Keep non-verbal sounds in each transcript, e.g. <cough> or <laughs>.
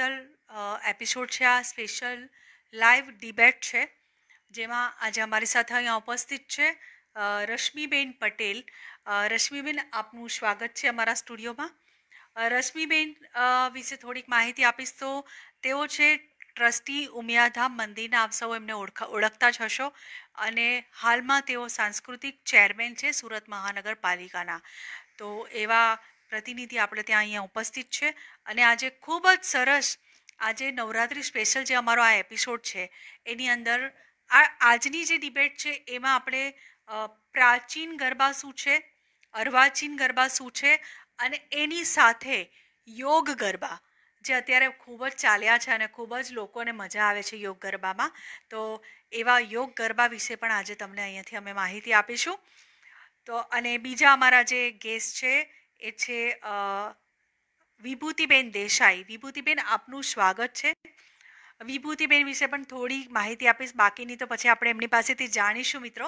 special episode છે આ special live debate છે જેમાં આજે અમારી સાથે અહીંયા ઉપસ્થિત છે રશ્મિબેન પટેલ રશ્મિબેન આપનું સ્વાગત છે અમારા સ્ટુડિયોમાં રશ્મિબેન વિશે થોડીક માહિતી આપીશ તો તેઓ છે ટ્રસ્ટી ઉમિયાધામ મંદિરના આપ સૌ એમને ઓળખતા જ હશો અને હાલમાં તેઓ સાંસ્કૃતિક ચેરમેન છે સુરત મહાનગરપાલિકાના તો એવા પ્રતિનિધિ આપણે ત્યાં અહીંયા ઉપસ્થિત છે અને આજે ખૂબ જ સરસ આજે નવરાત્રિ સ્પેશિયલ જે અમારો આ એપિસોડ છે એની અંદર આ આજની જે ડિબેટ છે એમાં આપણે પ્રાચીન ગરબા શું છે અર્વાચીન ગરબા શું છે અને એની સાથે યોગ ગરબા જે અત્યારે ખૂબ જ ચાલ્યા છે અને ખૂબ જ લોકોને મજા આવે છે યોગ ગરબામાં તો એવા યોગ ગરબા વિશે પણ આજે તમને અહીંયાથી અમે માહિતી આપીશું તો અને બીજા અમારા જે ગેસ્ટ છે એ છે વિભૂતિબેન દેસાઈ વિભૂતિબેન આપનું સ્વાગત છે વિભૂતિબેન વિશે પણ થોડી માહિતી આપીશ બાકીની તો પછી આપણે એમની પાસેથી જાણીશું મિત્રો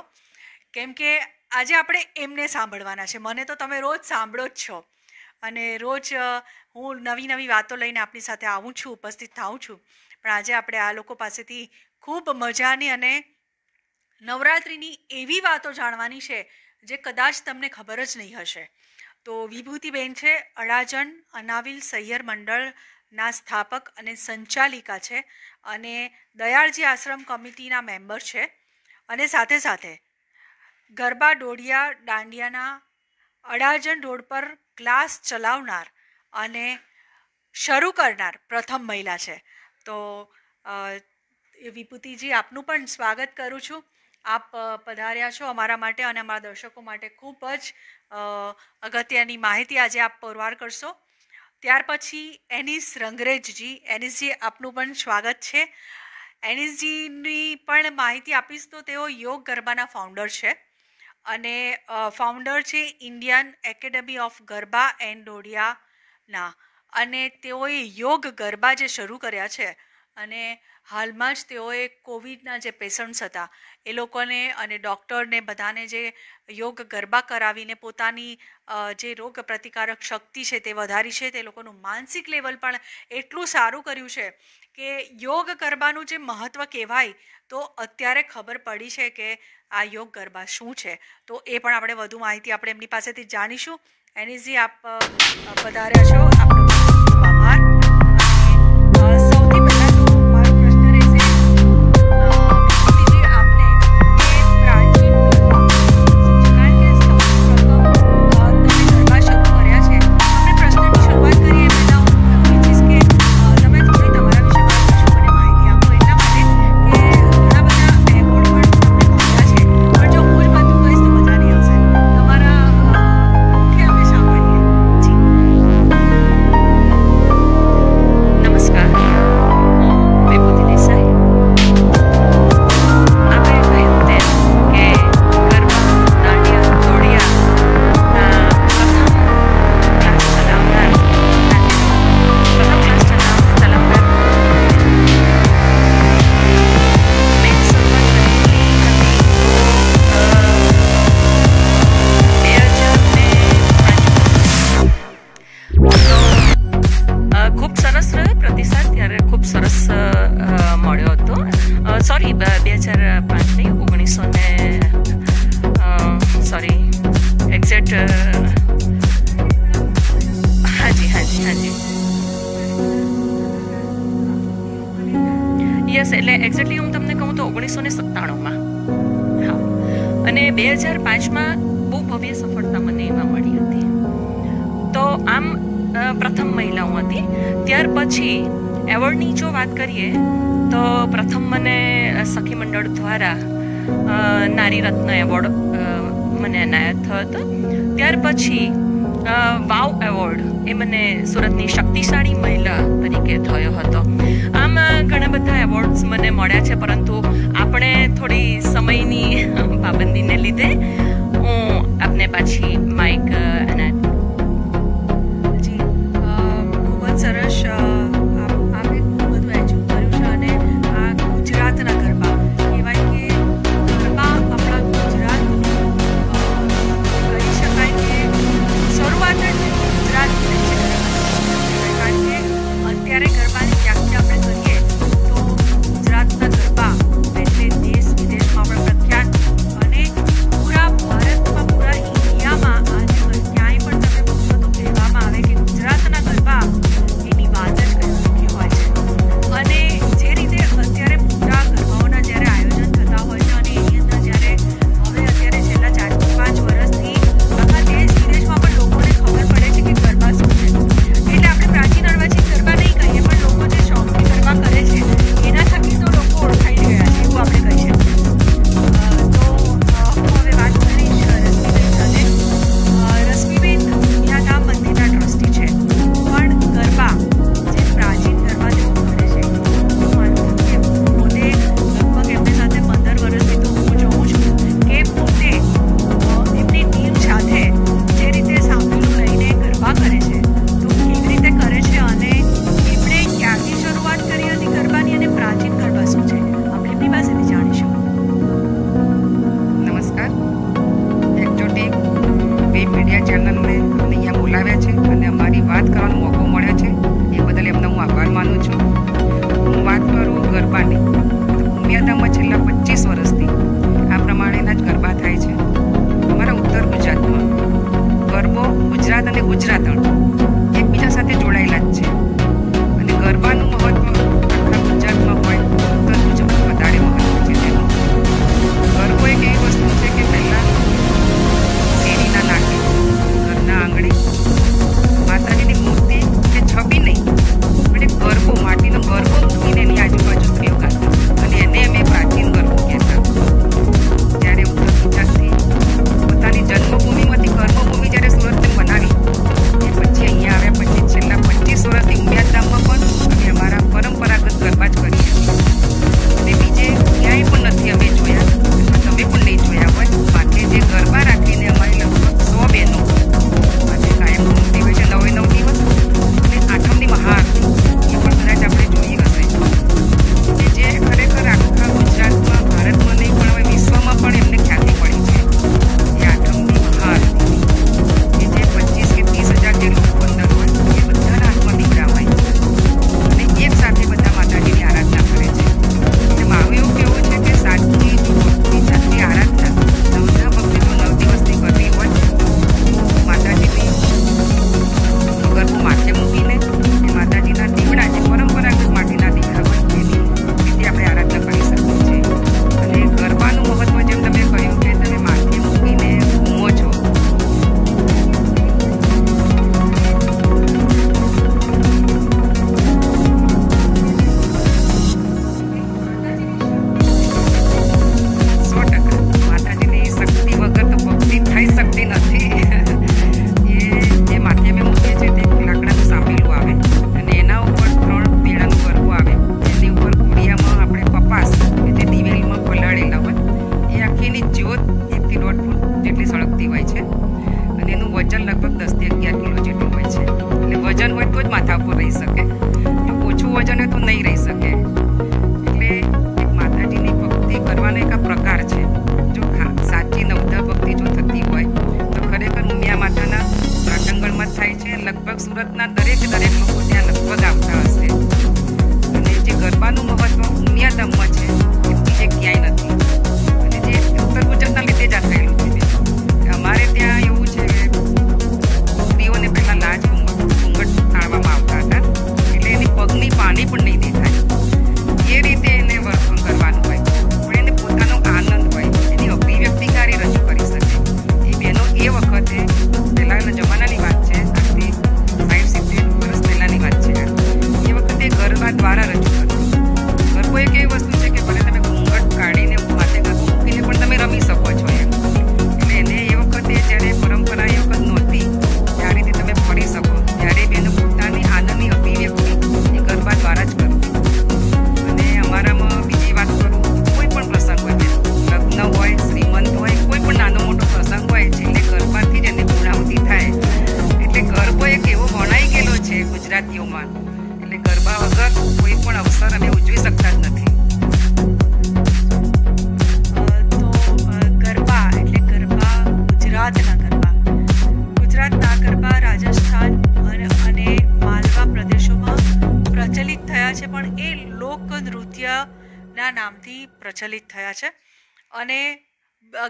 કેમ કે આજે આપણે એમને સાંભળવાના છે મને તો તમે રોજ સાંભળો જ છો અને રોજ હું નવી નવી વાતો લઈને આપની સાથે આવું છું ઉપસ્થિત થાઉં છું પણ આજે આપણે આ લોકો પાસેથી ખૂબ મજાની અને નવરાત્રિની એવી વાતો જાણવાની છે જે કદાચ તમને ખબર જ નહીં હશે તો વિભૂતિબેન છે અડાજણ અનાવિલ સહિયર મંડળના સ્થાપક અને સંચાલિકા છે અને દયાળજી આશ્રમ કમિટીના મેમ્બર છે અને સાથે સાથે ગરબા ડોડિયા દાંડિયાના અડાજણ રોડ પર ક્લાસ ચલાવનાર અને શરૂ કરનાર પ્રથમ મહિલા છે તો વિભૂતિજી આપનું પણ સ્વાગત કરું છું આપ પધાર્યા છો અમારા માટે અને અમારા દર્શકો માટે ખૂબ જ અગત્યની માહિતી આજે આપ પુરવાર કરશો ત્યાર પછી એનિસ રંગરેજજી એનિસજી આપનું પણ સ્વાગત છે એનિસજીની પણ માહિતી આપીશ તો તેઓ યોગ ગરબાના ફાઉન્ડર છે અને ફાઉન્ડર છે Indian academy of garba and ડોડિયાના અને તેઓએ યોગ ગરબા જે શરૂ કર્યા છે અને હાલમાં જ તેઓએ કોવિડના જે પેશન્ટ્સ હતા એ લોકોને અને ડૉક્ટરને બધાને જે યોગ ગરબા કરાવીને પોતાની જે રોગ પ્રતિકારક શક્તિ છે તે વધારી છે તે લોકોનું માનસિક લેવલ પણ એટલું સારું કર્યું છે કે યોગ ગરબાનું જે મહત્ત્વ કહેવાય તો અત્યારે ખબર પડી છે કે આ યોગ ગરબા શું છે તો એ પણ આપણે વધુ માહિતી આપણે એમની પાસેથી જાણીશું એની જે આપ વધાર્યા છો આપણું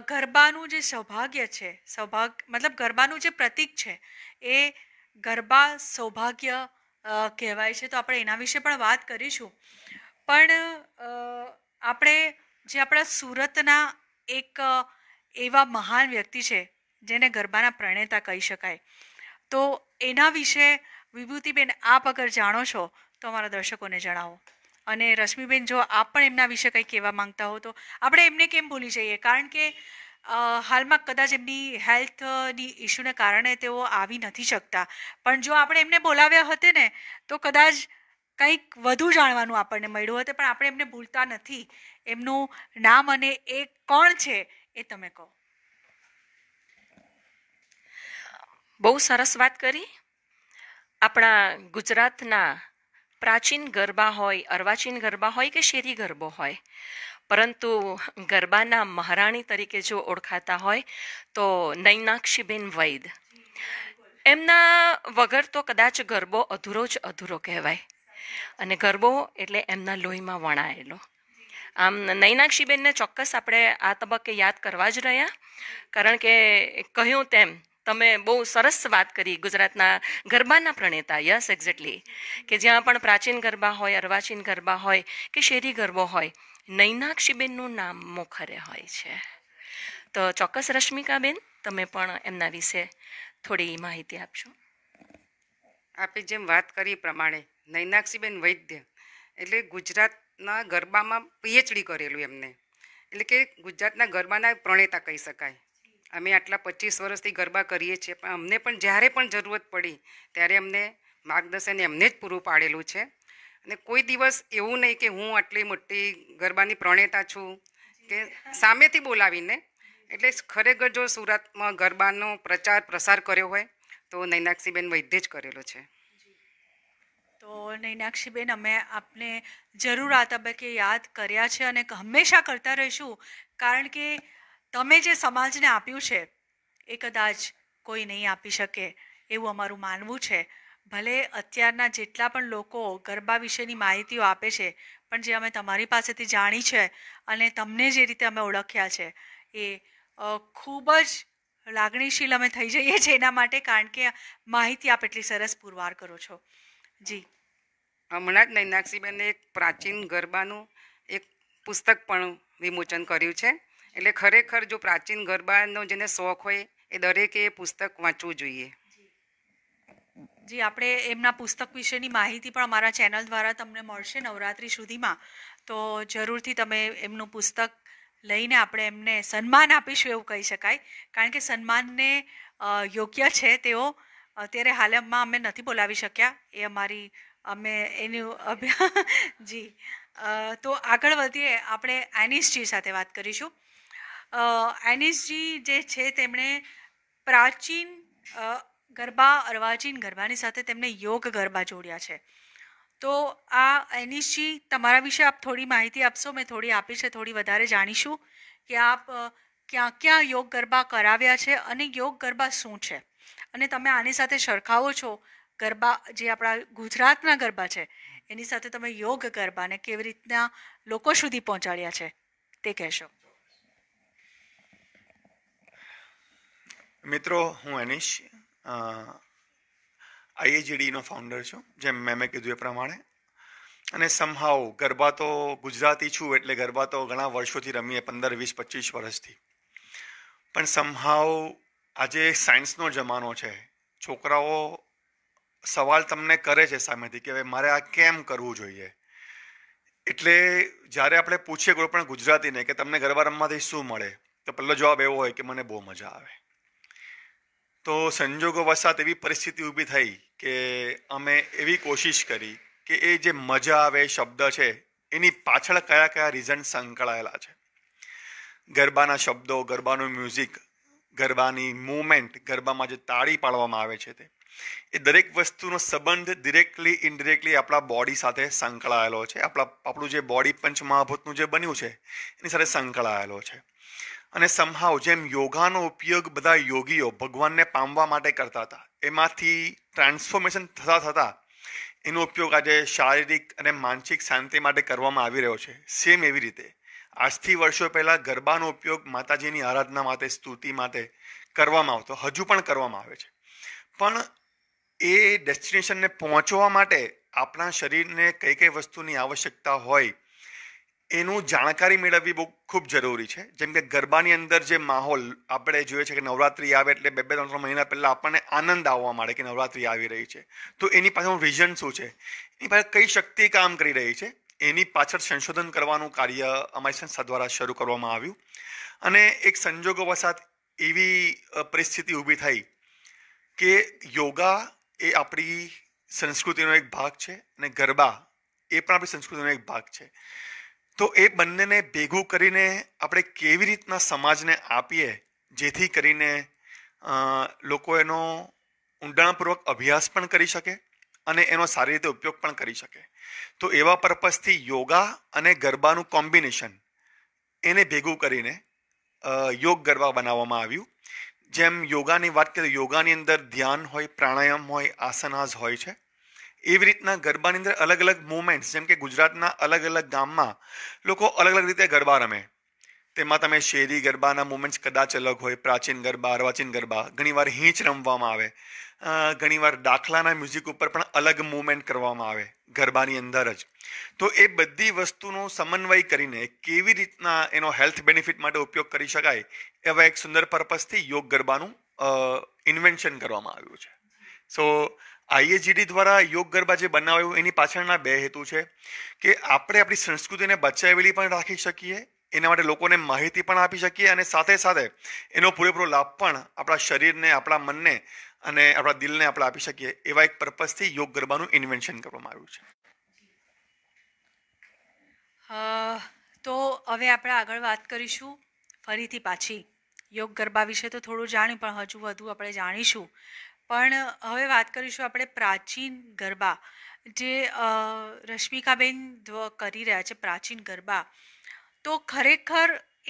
ગરબાનું જે સૌભાગ્ય છે સૌભાગ મતલબ ગરબાનું જે પ્રતીક છે એ ગરબા સૌભાગ્ય કહેવાય છે તો આપણે એના વિશે પણ વાત કરીશું પણ આપણે જે આપણા સુરતના એક એવા મહાન વ્યક્તિ છે જેને ગરબાના પ્રણેતા કહી શકાય તો એના વિશે વિભૂતિબેન આપ અગર જાણો છો તો અમારા દર્શકોને જણાવો અને રશ્મિબેન જો આપ પણ એમના વિશે કંઈ કહેવા માંગતા હો તો આપણે એમને કેમ ભૂલી જઈએ કારણ કે હાલમાં કદાચ એમની હેલ્થની ઇશ્યુને કારણે તેઓ આવી નથી શકતા પણ જો આપણે એમને બોલાવ્યા હતે ને તો કદાચ કંઈક વધુ જાણવાનું આપણને મળ્યું હતું પણ આપણે એમને ભૂલતા નથી એમનું નામ અને એ કોણ છે એ તમે કહો બહુ સરસ વાત કરી આપણા ગુજરાતના પ્રાચીન ગરબા હોય અર્વાચીન ગરબા હોય કે શેરી ગરબો હોય પરંતુ ગરબાના મહારાણી તરીકે જો ઓળખાતા હોય તો નૈનાક્ષીબેન વૈદ એમના વગર તો કદાચ ગરબો અધૂરો જ અધૂરો કહેવાય અને ગરબો એટલે એમના લોહીમાં વણાયેલો આમ નૈનાક્ષીબેનને ચોક્કસ આપણે આ તબક્કે યાદ કરવા જ રહ્યા કારણ કે કહ્યું તેમ તમે બહુ સરસ વાત કરી ગુજરાતના ગરબાના પ્રણેતા યસ એક્ઝેક્ટલી કે જ્યાં પણ પ્રાચીન ગરબા હોય અર્વાચીન ગરબા હોય કે શેરી ગરબો હોય નૈનાક્ષીબેનનું નામ મોખરે હોય છે તો ચોક્કસ રશ્મિકાબેન તમે પણ એમના વિશે થોડી માહિતી આપશો આપે જેમ વાત કરી પ્રમાણે નૈનાક્ષીબેન વૈદ્ય એટલે ગુજરાતના ગરબામાં પીએચડી કરેલું એમને એટલે કે ગુજરાતના ગરબાના પ્રણેતા કહી શકાય અમે આટલા પચીસ વર્ષથી ગરબા કરીએ છીએ પણ અમને પણ જ્યારે પણ જરૂરત પડી ત્યારે અમને માર્ગદર્શન એમને જ પૂરું પાડેલું છે અને કોઈ દિવસ એવું નહીં કે હું આટલી મોટી ગરબાની પ્રણેતા છું કે સામેથી બોલાવીને એટલે ખરેખર જો સુરતમાં ગરબાનો પ્રચાર પ્રસાર કર્યો હોય તો નૈનાક્ષીબેન વૈદ્ય જ કરેલો છે તો નૈનાક્ષીબેન અમે આપને જરૂર આ તબક્કે યાદ કર્યા છે અને હંમેશા કરતા રહીશું કારણ કે તમે જે સમાજને આપ્યું છે એ કદાચ કોઈ નહીં આપી શકે એવું અમારું માનવું છે ભલે અત્યારના જેટલા પણ લોકો ગરબા વિશેની માહિતીઓ આપે છે પણ જે અમે તમારી પાસેથી જાણી છે અને તમને જે રીતે અમે ઓળખ્યા છે એ ખૂબ જ લાગણીશીલ અમે થઈ જઈએ છીએ એના માટે કારણ કે માહિતી આપ એટલી સરસ પુરવાર કરો છો જી હમણાં જ નૈનાક્ષીબેને એક પ્રાચીન ગરબાનું એક પુસ્તક પણ વિમોચન કર્યું છે એટલે ખરેખર જો પ્રાચીન ગરબાનો જેને શોખ હોય એ દરેકે એ પુસ્તક વાંચવું જોઈએ જી આપણે એમના પુસ્તક વિશેની માહિતી પણ અમારા ચેનલ દ્વારા તમને મળશે નવરાત્રિ સુધીમાં તો જરૂરથી તમે એમનું પુસ્તક લઈને આપણે એમને સન્માન આપીશું એવું કહી શકાય કારણ કે સન્માનને યોગ્ય છે તેઓ અત્યારે હાલમાં અમે નથી બોલાવી શક્યા એ અમારી અમે એનું અભ્યાસ જી તો આગળ વધીએ આપણે એનિસજી સાથે વાત કરીશું એનિસજી જે છે તેમણે પ્રાચીન ગરબા અર્વાચીન ગરબાની સાથે તેમણે યોગ ગરબા જોડ્યા છે તો આ એનિસજી તમારા વિશે આપ થોડી માહિતી આપશો મેં થોડી આપી છે થોડી વધારે જાણીશું કે આપ ક્યાં ક્યાં યોગ ગરબા કરાવ્યા છે અને યોગ ગરબા શું છે અને તમે આની સાથે સરખાવો છો ગરબા જે આપણા ગુજરાતના ગરબા છે એની સાથે તમે યોગ ગરબાને કેવી રીતના લોકો સુધી પહોંચાડ્યા છે તે કહેશો મિત્રો હું અનિશ આઈએજીડીનો ફાઉન્ડર છું જેમ મેં કીધું એ પ્રમાણે અને સમહાવ ગરબા તો ગુજરાતી છું એટલે ગરબા તો ઘણા વર્ષોથી રમીએ પંદર વીસ પચીસ વર્ષથી પણ સમહાવ આજે સાયન્સનો જમાનો છે છોકરાઓ સવાલ તમને કરે છે સામેથી કે હવે મારે આ કેમ કરવું જોઈએ એટલે જ્યારે આપણે પૂછીએ કોઈ પણ ગુજરાતીને કે તમને ગરબા રમવાથી શું મળે તો પહેલો જવાબ એવો હોય કે મને બહુ મજા આવે તો સંજોગો વસાત એવી પરિસ્થિતિ ઊભી થઈ કે અમે એવી કોશિશ કરી કે એ જે મજા આવે શબ્દ છે એની પાછળ કયા કયા રીઝન સંકળાયેલા છે ગરબાના શબ્દો ગરબાનું મ્યુઝિક ગરબાની મૂવમેન્ટ ગરબામાં જે તાળી પાડવામાં આવે છે તે એ દરેક વસ્તુનો સંબંધ ડિરેક્ટલી ઇનડિરેક્ટલી આપણા બોડી સાથે સંકળાયેલો છે આપણા આપણું જે બોડી પંચ મહાભૂતનું જે બન્યું છે એની સાથે સંકળાયેલો છે અને સમહાવ જેમ યોગાનો ઉપયોગ બધા યોગીઓ ભગવાનને પામવા માટે કરતા હતા એમાંથી ટ્રાન્સફોર્મેશન થતા થતાં એનો ઉપયોગ આજે શારીરિક અને માનસિક શાંતિ માટે કરવામાં આવી રહ્યો છે સેમ એવી રીતે આજથી વર્ષો પહેલાં ગરબાનો ઉપયોગ માતાજીની આરાધના માટે સ્તુતિ માટે કરવામાં આવતો હજુ પણ કરવામાં આવે છે પણ એ ડેસ્ટિનેશનને પહોંચવા માટે આપણા શરીરને કઈ કઈ વસ્તુની આવશ્યકતા હોય એનું જાણકારી મેળવવી બહુ ખૂબ જરૂરી છે જેમ કે ગરબાની અંદર જે માહોલ આપણે જોઈએ છે કે નવરાત્રિ આવે એટલે બે બે ત્રણ ત્રણ મહિના પહેલાં આપણને આનંદ આવવા માંડે કે નવરાત્રિ આવી રહી છે તો એની પાછળનું રીઝન શું છે એની પાછળ કઈ શક્તિ કામ કરી રહી છે એની પાછળ સંશોધન કરવાનું કાર્ય અમારી સંસ્થા દ્વારા શરૂ કરવામાં આવ્યું અને એક સંજોગો વસાત એવી પરિસ્થિતિ ઊભી થઈ કે યોગા એ આપણી સંસ્કૃતિનો એક ભાગ છે અને ગરબા એ પણ આપણી સંસ્કૃતિનો એક ભાગ છે તો એ બંનેને ભેગું કરીને આપણે કેવી રીતના સમાજને આપીએ જેથી કરીને લોકો એનો ઊંડાણપૂર્વક અભ્યાસ પણ કરી શકે અને એનો સારી રીતે ઉપયોગ પણ કરી શકે તો એવા પર્પઝથી યોગા અને ગરબાનું કોમ્બિનેશન એને ભેગું કરીને યોગ ગરબા બનાવવામાં આવ્યું જેમ યોગાની વાત કરીએ યોગાની અંદર ધ્યાન હોય પ્રાણાયામ હોય આસનાસ હોય છે એવી રીતના ગરબાની અંદર અલગ અલગ મુમેન્ટ્સ જેમ કે ગુજરાતના અલગ અલગ ગામમાં લોકો અલગ અલગ રીતે ગરબા રમે તેમાં તમે શેરી ગરબાના મુમેન્ટ્સ કદાચ અલગ હોય પ્રાચીન ગરબા અર્વાચીન ગરબા ઘણીવાર હીંચ રમવામાં આવે ઘણીવાર દાખલાના મ્યુઝિક ઉપર પણ અલગ મુમેન્ટ કરવામાં આવે ગરબાની અંદર જ તો એ બધી વસ્તુનો સમન્વય કરીને કેવી રીતના એનો હેલ્થ બેનિફિટ માટે ઉપયોગ કરી શકાય એવા એક સુંદર પર્પઝથી યોગ ગરબાનું ઇન્વેન્શન કરવામાં આવ્યું છે સો આઈએજીડી દ્વારા યોગ ગરબા જે બનાવ્યું એની પાછળના બે હેતુ છે કે આપણે આપણી સંસ્કૃતિને બચાવેલી પણ રાખી શકીએ એના માટે લોકોને માહિતી પણ આપી શકીએ અને સાથે સાથે એનો પૂરેપૂરો લાભ પણ આપણા શરીરને આપણા મનને અને આપણા દિલને આપણે આપી શકીએ એવા એક પર્પઝથી યોગ ગરબાનું ઇન્વેન્શન કરવામાં આવ્યું છે તો હવે આપણે આગળ વાત કરીશું ફરીથી પાછી યોગ ગરબા વિશે તો થોડું જાણ્યું પણ હજુ વધુ આપણે જાણીશું પણ હવે વાત કરીશું આપણે પ્રાચીન ગરબા જે રશ્મિકાબેન કરી રહ્યા છે પ્રાચીન ગરબા તો ખરેખર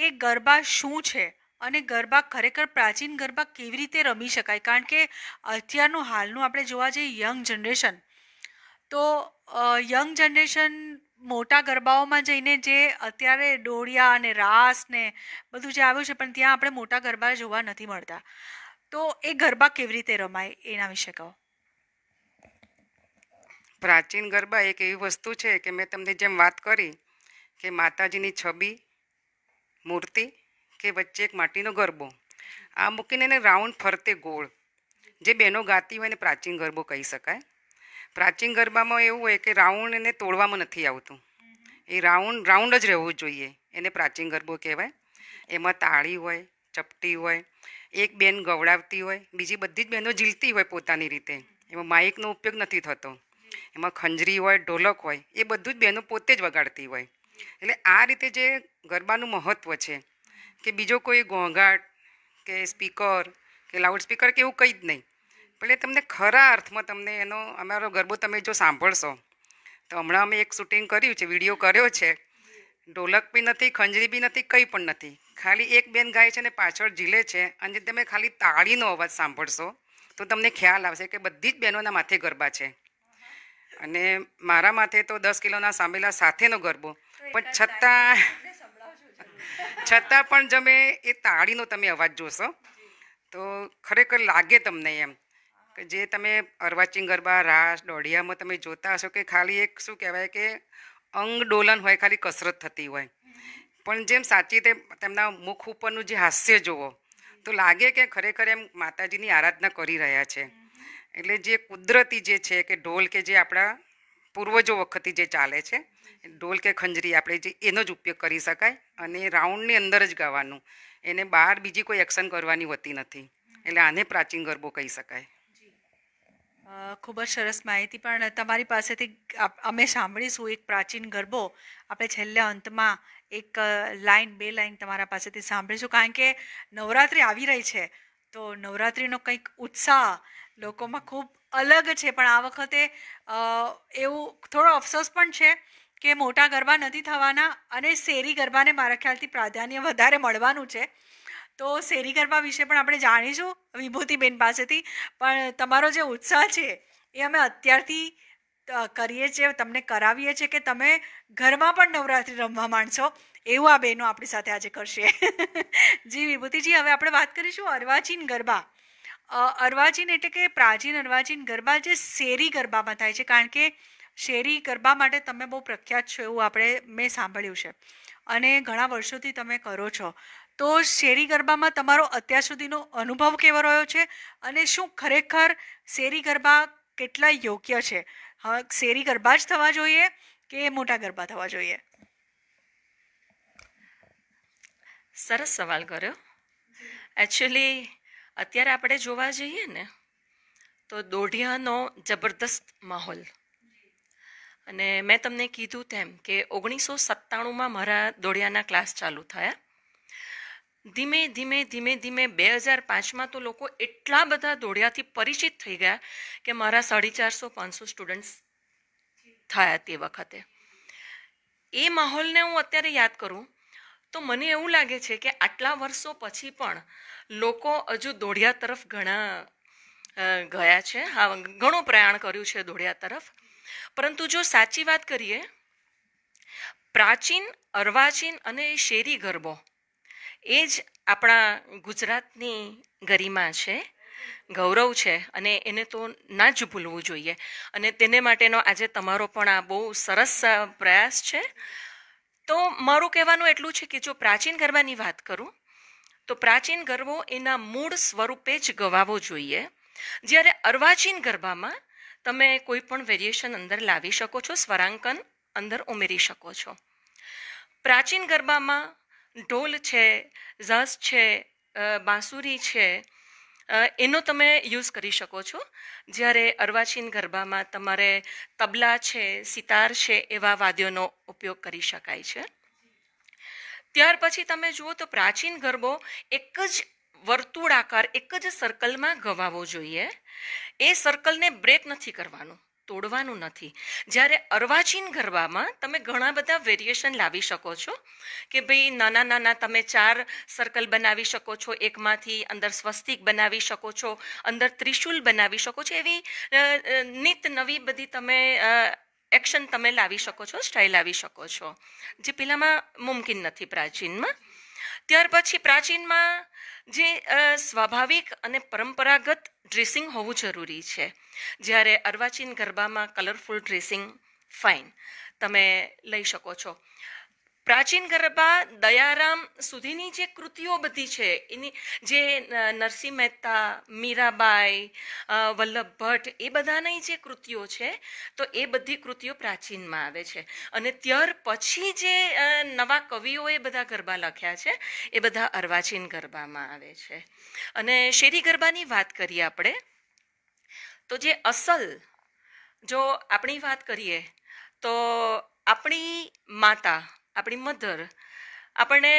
એ ગરબા શું છે અને ગરબા ખરેખર પ્રાચીન ગરબા કેવી રીતે રમી શકાય કારણ કે અત્યારનું હાલનું આપણે જોવા જઈએ યંગ જનરેશન તો યંગ જનરેશન મોટા ગરબાઓમાં જઈને જે અત્યારે ડોળિયા અને રાસ ને બધું જે આવ્યું છે પણ ત્યાં આપણે મોટા ગરબા જોવા નથી મળતા તો એ ગરબા કેવી રીતે રમાય એના વિશે કહો પ્રાચીન ગરબા એક એવી વસ્તુ છે કે મેં તમને જેમ વાત કરી કે માતાજીની છબી મૂર્તિ કે વચ્ચે એક માટીનો ગરબો આ મૂકીને એને રાઉન્ડ ફરતે ગોળ જે બહેનો ગાતી હોય એને પ્રાચીન ગરબો કહી શકાય પ્રાચીન ગરબામાં એવું હોય કે રાઉન્ડ એને તોડવામાં નથી આવતું એ રાઉન્ડ રાઉન્ડ જ રહેવું જોઈએ એને પ્રાચીન ગરબો કહેવાય એમાં તાળી હોય ચપટી હોય એક બેન ગવડાવતી હોય બીજી બધી જ બહેનો ઝીલતી હોય પોતાની રીતે એમાં માઇકનો ઉપયોગ નથી થતો એમાં ખંજરી હોય ઢોલક હોય એ બધું જ બહેનો પોતે જ વગાડતી હોય એટલે આ રીતે જે ગરબાનું મહત્ત્વ છે કે બીજો કોઈ ઘોંઘાટ કે સ્પીકર કે લાઉડસ્પીકર કે એવું કંઈ જ નહીં પણ એ તમને ખરા અર્થમાં તમને એનો અમારો ગરબો તમે જો સાંભળશો તો હમણાં અમે એક શૂટિંગ કર્યું છે વિડીયો કર્યો છે ઢોલક બી નથી ખંજરી બી નથી કંઈ પણ નથી ખાલી એક બેન ગાય છે ને પાછળ ઝીલે છે અને તમે ખાલી તાળીનો અવાજ સાંભળશો તો તમને ખ્યાલ આવશે કે બધી જ બહેનોના માથે ગરબા છે અને મારા માથે તો દસ કિલોના સાંભેલા સાથેનો ગરબો પણ છતાં <laughs> છતાં પણ જમે એ તાળીનો તમે અવાજ જોશો તો ખરેખર લાગે તમને એમ કે જે તમે અરવાચીન ગરબા રાસ દોઢિયામાં તમે જોતા હશો કે ખાલી એક શું કહેવાય કે અંગ ડોલન હોય ખાલી કસરત થતી હોય પણ જેમ સાચી તે તેમના મુખ ઉપરનું જે હાસ્ય જુઓ તો લાગે કે ખરેખર એમ માતાજીની આરાધના કરી રહ્યા છે એટલે જે કુદરતી જે છે કે ઢોલ કે જે આપણા પૂર્વજો વખતથી જે ચાલે છે ઢોલ કે ખંજરી આપણે જે એનો જ ઉપયોગ કરી શકાય અને રાઉન્ડની અંદર જ ગાવાનું એને બહાર બીજી કોઈ એક્શન કરવાની હોતી નથી એટલે આને પ્રાચીન ગરબો કહી શકાય ખૂબ જ સરસ માહિતી પણ તમારી પાસેથી અમે સાંભળીશું એક પ્રાચીન ગરબો આપણે છેલ્લા અંતમાં એક લાઈન બે લાઈન તમારા પાસેથી સાંભળીશું કારણ કે નવરાત્રિ આવી રહી છે તો નવરાત્રિનો કંઈક ઉત્સાહ લોકોમાં ખૂબ અલગ છે પણ આ વખતે એવું થોડો અફસોસ પણ છે કે મોટા ગરબા નથી થવાના અને શેરી ગરબાને મારા ખ્યાલથી પ્રાધાન્ય વધારે મળવાનું છે તો શેરી ગરબા વિશે પણ આપણે જાણીશું વિભૂતિબેન પાસેથી પણ તમારો જે ઉત્સાહ છે એ અમે અત્યારથી કરીએ છીએ તમને કરાવીએ છીએ કે તમે ઘરમાં પણ નવરાત્રિ રમવા માંડશો એવું આ બહેનો આપણી સાથે આજે કરશે <laughs> જી વિભૂતિજી હવે આપણે વાત કરીશું અર્વાચીન ગરબા અર્વાચીન એટલે કે પ્રાચીન અર્વાચીન ગરબા જે શેરી ગરબામાં થાય છે કારણ કે શેરી ગરબા માટે તમે બહુ પ્રખ્યાત છો એવું આપણે મેં સાંભળ્યું છે અને ઘણા વર્ષોથી તમે કરો છો તો શેરી ગરબામાં તમારો અત્યાર સુધીનો અનુભવ કેવો રહ્યો છે અને શું ખરેખર શેરી ગરબા કેટલા યોગ્ય છે હા શેરી ગરબા જ થવા જોઈએ કે મોટા ગરબા થવા જોઈએ સરસ સવાલ કર્યો એકચ્યુઅલી અત્યારે આપણે જોવા જઈએ ને તો દોઢિયાનો જબરદસ્ત માહોલ અને મેં તમને કીધું તેમ કે ઓગણીસો સત્તાણુંમાં મારા દોઢિયાના ક્લાસ ચાલુ થયા ધીમે ધીમે ધીમે ધીમે બે હજાર પાંચમાં તો લોકો એટલા બધા દોઢિયાથી પરિચિત થઈ ગયા કે મારા સાડી ચારસો પાંચસો સ્ટુડન્ટ્સ થયા તે વખતે એ માહોલને હું અત્યારે યાદ કરું તો મને એવું લાગે છે કે આટલા વર્ષો પછી પણ લોકો હજુ દોઢિયા તરફ ઘણા ગયા છે હા ઘણું પ્રયાણ કર્યું છે દોઢિયા તરફ પરંતુ જો સાચી વાત કરીએ પ્રાચીન અર્વાચીન અને શેરી ગરબો એ જ આપણા ગુજરાતની ગરિમા છે ગૌરવ છે અને એને તો ના જ ભૂલવું જોઈએ અને તેને માટેનો આજે તમારો પણ આ બહુ સરસ પ્રયાસ છે તો મારું કહેવાનું એટલું છે કે જો પ્રાચીન ગરબાની વાત કરું તો પ્રાચીન ગરબો એના મૂળ સ્વરૂપે જ ગવાવો જોઈએ જ્યારે અર્વાચીન ગરબામાં તમે કોઈ પણ વેરિએશન અંદર લાવી શકો છો સ્વરાંકન અંદર ઉમેરી શકો છો પ્રાચીન ગરબામાં ઢોલ છે ઝસ છે બાંસુરી છે એનો તમે યુઝ કરી શકો છો જ્યારે અર્વાચીન ગરબામાં તમારે તબલા છે સિતાર છે એવા વાદ્યોનો ઉપયોગ કરી શકાય છે ત્યાર પછી તમે જુઓ તો પ્રાચીન ગરબો એક જ વર્તુળાકાર એક જ સર્કલમાં ગવાવો જોઈએ એ સર્કલને બ્રેક નથી કરવાનું તોડવાનું નથી જ્યારે અર્વાચીન ગરબામાં તમે ઘણા બધા વેરિએશન લાવી શકો છો કે ભાઈ નાના નાના તમે ચાર સર્કલ બનાવી શકો છો એકમાંથી અંદર સ્વસ્તિક બનાવી શકો છો અંદર ત્રિશુલ બનાવી શકો છો એવી નિત નવી બધી તમે એક્શન તમે લાવી શકો છો સ્ટાઇલ લાવી શકો છો જે પેલામાં મુમકિન નથી પ્રાચીનમાં ત્યાર પછી પ્રાચીનમાં જે સ્વાભાવિક અને પરંપરાગત ડ્રેસિંગ હોવું જરૂરી છે જ્યારે અર્વાચીન ગરબામાં કલરફુલ ડ્રેસિંગ ફાઇન તમે લઈ શકો છો પ્રાચીન ગરબા દયારામ સુધીની જે કૃતિઓ બધી છે એની જે નરસિંહ મહેતા મીરાબાઈ વલ્લભ ભટ્ટ એ બધાની જે કૃતિઓ છે તો એ બધી કૃતિઓ પ્રાચીનમાં આવે છે અને ત્યાર પછી જે નવા કવિઓએ બધા ગરબા લખ્યા છે એ બધા અર્વાચીન ગરબામાં આવે છે અને શેરી ગરબાની વાત કરીએ આપણે તો જે અસલ જો આપણી વાત કરીએ તો આપણી માતા આપણી મધર આપણે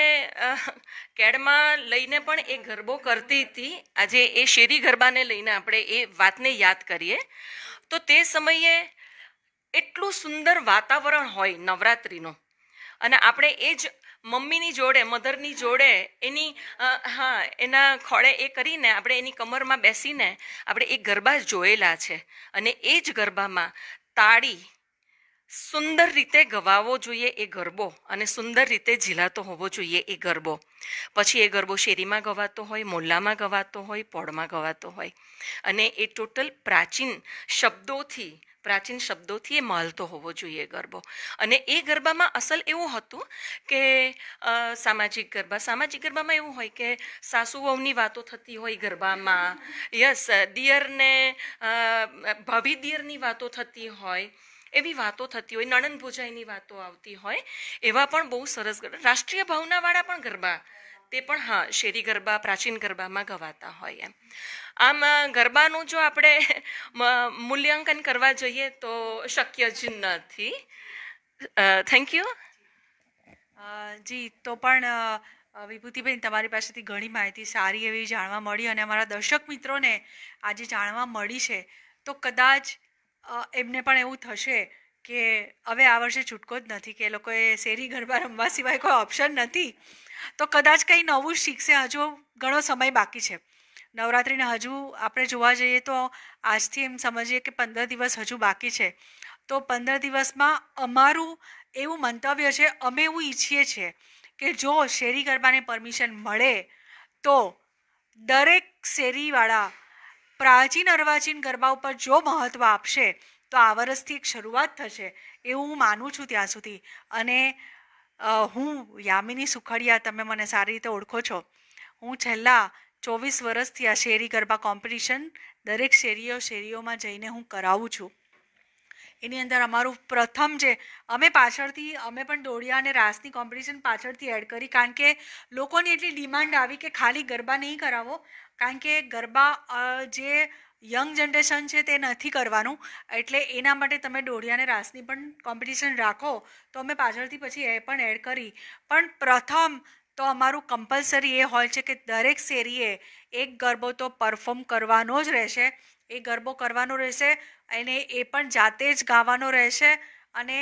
કેડમાં લઈને પણ એ ગરબો કરતી હતી આજે એ શેરી ગરબાને લઈને આપણે એ વાતને યાદ કરીએ તો તે સમયે એટલું સુંદર વાતાવરણ હોય નવરાત્રિનું અને આપણે એ જ મમ્મીની જોડે મધરની જોડે એની હા એના ખોળે એ કરીને આપણે એની કમરમાં બેસીને આપણે એ ગરબા જોયેલા છે અને એ જ ગરબામાં તાળી સુંદર રીતે ગવાવો જોઈએ એ ગરબો અને સુંદર રીતે ઝીલાતો હોવો જોઈએ એ ગરબો પછી એ ગરબો શેરીમાં ગવાતો હોય મોલ્લામાં ગવાતો હોય પોળમાં ગવાતો હોય અને એ ટોટલ પ્રાચીન શબ્દોથી પ્રાચીન શબ્દોથી એ માલતો હોવો જોઈએ ગરબો અને એ ગરબામાં અસલ એવું હતું કે સામાજિક ગરબા સામાજિક ગરબામાં એવું હોય કે સાસુ વહુની વાતો થતી હોય ગરબામાં યસ દિયરને ભાભી દિયરની વાતો થતી હોય એવી વાતો થતી હોય નણંદ ભોજાઈની વાતો આવતી હોય એવા પણ બહુ સરસ ગરબા રાષ્ટ્રીય ભાવનાવાળા પણ ગરબા તે પણ હા શેરી ગરબા પ્રાચીન ગરબામાં ગવાતા હોય એમ આમ ગરબાનું જો આપણે મૂલ્યાંકન કરવા જઈએ તો શક્ય જ નથી થેન્ક યુ જી તો પણ વિભૂતિબેન તમારી પાસેથી ઘણી માહિતી સારી એવી જાણવા મળી અને અમારા દર્શક મિત્રોને આજે જાણવા મળી છે તો કદાચ એમને પણ એવું થશે કે હવે આ વર્ષે છૂટકો જ નથી કે એ લોકોએ શેરી ગરબા રમવા સિવાય કોઈ ઓપ્શન નથી તો કદાચ કંઈ નવું શીખશે હજુ ઘણો સમય બાકી છે નવરાત્રિને હજુ આપણે જોવા જઈએ તો આજથી એમ સમજીએ કે પંદર દિવસ હજુ બાકી છે તો પંદર દિવસમાં અમારું એવું મંતવ્ય છે અમે એવું ઈચ્છીએ છીએ કે જો શેરી ગરબાને પરમિશન મળે તો દરેક શેરીવાળા પ્રાચીન અર્વાચીન ગરબા ઉપર જો મહત્ત્વ આપશે તો આ વર્ષથી એક શરૂઆત થશે એવું હું માનું છું ત્યાં સુધી અને હું યામિની સુખડિયા તમે મને સારી રીતે ઓળખો છો હું છેલ્લા ચોવીસ વર્ષથી આ શેરી ગરબા કોમ્પિટિશન દરેક શેરીઓ શેરીઓમાં જઈને હું કરાવું છું એની અંદર અમારું પ્રથમ જે અમે પાછળથી અમે પણ દોડિયા અને રાસની કોમ્પિટિશન પાછળથી એડ કરી કારણ કે લોકોની એટલી ડિમાન્ડ આવી કે ખાલી ગરબા નહીં કરાવો કારણ કે ગરબા જે યંગ જનરેશન છે તે નથી કરવાનું એટલે એના માટે તમે દોડિયા રાસની પણ કોમ્પિટિશન રાખો તો અમે પાછળથી પછી એ પણ એડ કરી પણ પ્રથમ તો અમારું કમ્પલસરી એ હોય છે કે દરેક શેરીએ એક ગરબો તો પરફોર્મ કરવાનો જ રહેશે એ ગરબો કરવાનો રહેશે એને એ પણ જાતે જ ગાવાનો રહેશે અને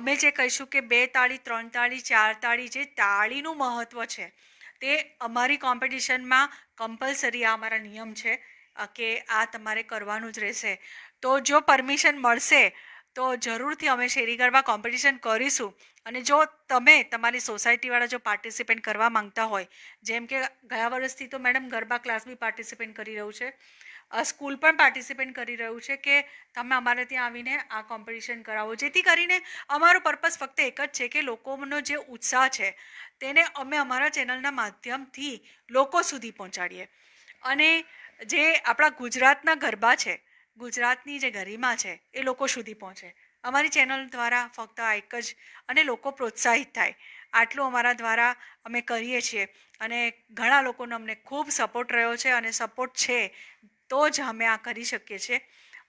અમે જે કહીશું કે બે તાળી ત્રણ તાળી ચાર તાળી જે તાળીનું મહત્ત્વ છે તે અમારી કોમ્પિટિશનમાં કમ્પલસરી આ અમારા નિયમ છે કે આ તમારે કરવાનું જ રહેશે તો જો પરમિશન મળશે તો જરૂરથી અમે શેરી ગરબા કોમ્પિટિશન કરીશું અને જો તમે તમારી સોસાયટીવાળા જો પાર્ટિસિપેટ કરવા માંગતા હોય જેમ કે ગયા વર્ષથી તો મેડમ ગરબા ક્લાસ બી પાર્ટિસિપેટ કરી રહ્યું છે સ્કૂલ પણ પાર્ટિસિપેટ કરી રહ્યું છે કે તમે અમારે ત્યાં આવીને આ કોમ્પિટિશન કરાવો જેથી કરીને અમારો પર્પસ ફક્ત એક જ છે કે લોકોનો જે ઉત્સાહ છે તેને અમે અમારા ચેનલના માધ્યમથી લોકો સુધી પહોંચાડીએ અને જે આપણા ગુજરાતના ગરબા છે ગુજરાતની જે ગરિમા છે એ લોકો સુધી પહોંચે અમારી ચેનલ દ્વારા ફક્ત આ એક જ અને લોકો પ્રોત્સાહિત થાય આટલું અમારા દ્વારા અમે કરીએ છીએ અને ઘણા લોકોનો અમને ખૂબ સપોર્ટ રહ્યો છે અને સપોર્ટ છે તો જ અમે આ કરી શકીએ છીએ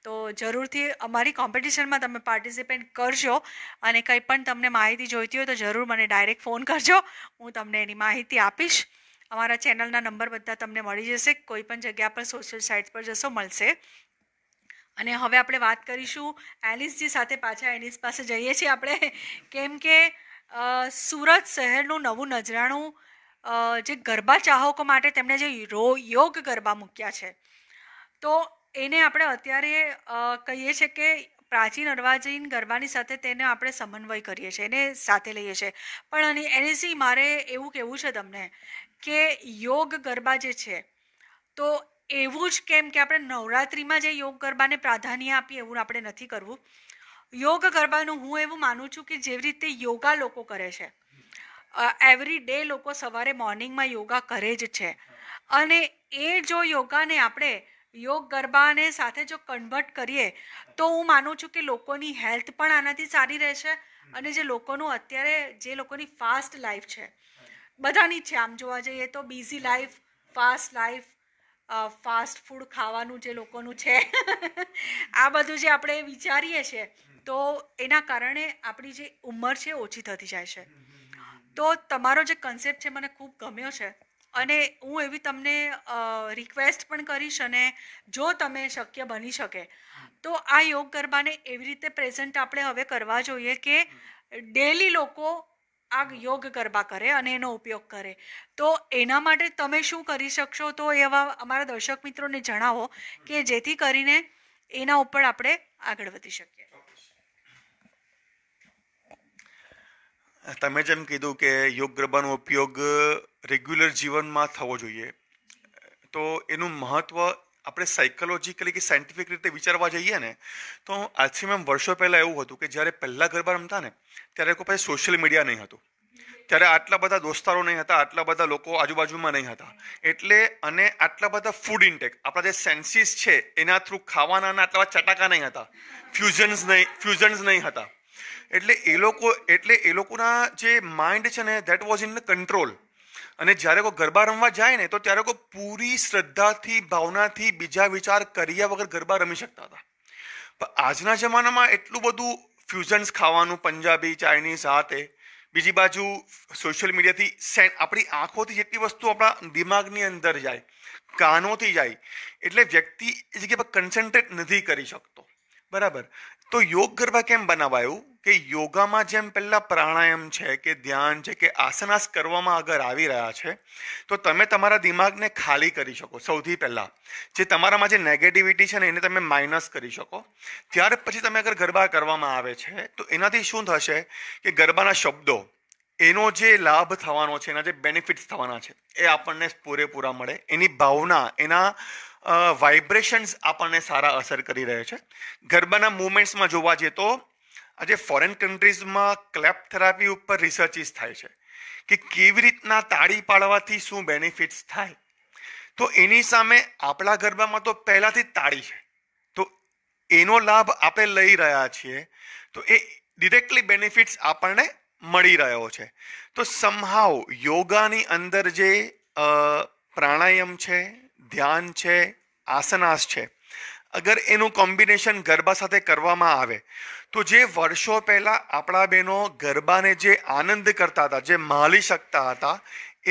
તો જરૂરથી અમારી કોમ્પિટિશનમાં તમે પાર્ટિસિપેટ કરજો અને કંઈ પણ તમને માહિતી જોઈતી હોય તો જરૂર મને ડાયરેક્ટ ફોન કરજો હું તમને એની માહિતી આપીશ અમારા ચેનલના નંબર બધા તમને મળી જશે કોઈ પણ જગ્યા પર સોશિયલ સાઇટ પર જશો મળશે અને હવે આપણે વાત કરીશું એલિસજી સાથે પાછા એનિસ પાસે જઈએ છીએ આપણે કેમ કે સુરત શહેરનું નવું નજરાણું જે ગરબા ચાહકો માટે તેમણે જે યોગ ગરબા મૂક્યા છે તો એને આપણે અત્યારે કહીએ છીએ કે પ્રાચીન અર્વાચીન ગરબાની સાથે તેને આપણે સમન્વય કરીએ છીએ એને સાથે લઈએ છીએ પણ અને એનેસી મારે એવું કહેવું છે તમને કે યોગ ગરબા જે છે તો એવું જ કેમ કે આપણે નવરાત્રિમાં જે યોગ ગરબાને પ્રાધાન્ય આપીએ એવું આપણે નથી કરવું યોગ ગરબાનું હું એવું માનું છું કે જેવી રીતે યોગા લોકો કરે છે એવરી ડે લોકો સવારે મોર્નિંગમાં યોગા કરે જ છે અને એ જો યોગાને આપણે યોગ ગરબાને સાથે જો કન્વર્ટ કરીએ તો હું માનું છું કે લોકોની હેલ્થ પણ આનાથી સારી રહેશે અને જે લોકોનું અત્યારે જે લોકોની ફાસ્ટ લાઈફ છે બધાની છે આમ જોવા જઈએ તો busy life fast life fast food ખાવાનું જે લોકોનું છે <laughs> આ બધું જે આપણે વિચારીએ છીએ તો એના કારણે આપણી જે ઉંમર છે ઓછી થતી જાય છે તો તમારો જે કન્સેપ્ટ છે મને ખૂબ ગમ્યો છે અને હું એવી તમને રિક્વેસ્ટ પણ કરીશ અને જો તમે શક્ય બની શકે તો આ યોગ ગરબાને એવી રીતે પ્રેઝન્ટ આપણે હવે કરવા જોઈએ કે ડેલી લોકો આ યોગ ગરબા કરે અને એનો ઉપયોગ કરે તો એના માટે તમે શું કરી શકશો તો એવા અમારા દર્શક મિત્રોને જણાવો કે જેથી કરીને એના ઉપર આપણે આગળ વધી શકીએ તમે જેમ કીધું કે યોગ ગરબાનો ઉપયોગ રેગ્યુલર જીવનમાં થવો જોઈએ તો એનું મહત્ત્વ આપણે સાયકોલોજીકલી કે સાયન્ટિફિક રીતે વિચારવા જઈએ ને તો આજથી મેમ વર્ષો પહેલાં એવું હતું કે જ્યારે પહેલાં ગરબા રમતા ને ત્યારે લોકો પાસે સોશિયલ મીડિયા નહીં હતું ત્યારે આટલા બધા દોસ્તારો નહીં હતા આટલા બધા લોકો આજુબાજુમાં નહીં હતા એટલે અને આટલા બધા ફૂડ ઇન્ટેક આપણા જે સેન્સીસ છે એના થ્રુ ખાવાના આટલા બધા ચટાકા નહીં હતા ફ્યુઝન્સ નહીં ફ્યુઝન્સ નહીં હતા એટલે એ લોકો એટલે એ લોકોના જે માઇન્ડ છે ને દેટ વોઝ ઇન કંટ્રોલ અને જ્યારે કોઈ ગરબા રમવા જાય ને તો ત્યારે કોઈ પૂરી શ્રદ્ધાથી ભાવનાથી બીજા વિચાર કર્યા વગર ગરબા રમી શકતા હતા પણ આજના જમાનામાં એટલું બધું ફ્યુઝન્સ ખાવાનું પંજાબી ચાઇનીઝ સાથે બીજી બાજુ સોશિયલ મીડિયાથી આપણી આંખોથી જેટલી વસ્તુ આપણા દિમાગની અંદર જાય કાનોથી જાય એટલે વ્યક્તિ એ જગ્યા પર કન્સન્ટ્રેટ નથી કરી શકતો બરાબર તો યોગ ગરબા કેમ બનાવાયું કે યોગામાં જેમ પહેલાં પ્રાણાયામ છે કે ધ્યાન છે કે આસનાસ કરવામાં અગર આવી રહ્યા છે તો તમે તમારા દિમાગને ખાલી કરી શકો સૌથી પહેલાં જે તમારામાં જે નેગેટિવિટી છે ને એને તમે માઇનસ કરી શકો ત્યાર પછી તમે અગર ગરબા કરવામાં આવે છે તો એનાથી શું થશે કે ગરબાના શબ્દો એનો જે લાભ થવાનો છે એના જે બેનિફિટ્સ થવાના છે એ આપણને પૂરેપૂરા મળે એની ભાવના એના વાઇબ્રેશન્સ આપણને સારા અસર કરી રહે છે ગરબાના મુવમેન્ટ્સમાં જોવા જઈએ તો આજે ફોરેન કન્ટ્રીઝમાં ક્લેપ થેરાપી ઉપર રિસર્ચિસ થાય છે કે કેવી રીતના તાળી પાડવાથી શું બેનિફિટ્સ થાય તો એની સામે આપણા ગરબામાં તો પહેલાંથી જ તાળી છે તો એનો લાભ આપણે લઈ રહ્યા છીએ તો એ ડિરેક્ટલી બેનિફિટ્સ આપણને મળી રહ્યો છે તો સમહાવ યોગાની અંદર જે પ્રાણાયામ છે ધ્યાન છે આસનાસ છે અગર એનું કોમ્બિનેશન ગરબા સાથે કરવામાં આવે તો જે વર્ષો પહેલાં આપણા બહેનો ગરબાને જે આનંદ કરતા હતા જે માણી શકતા હતા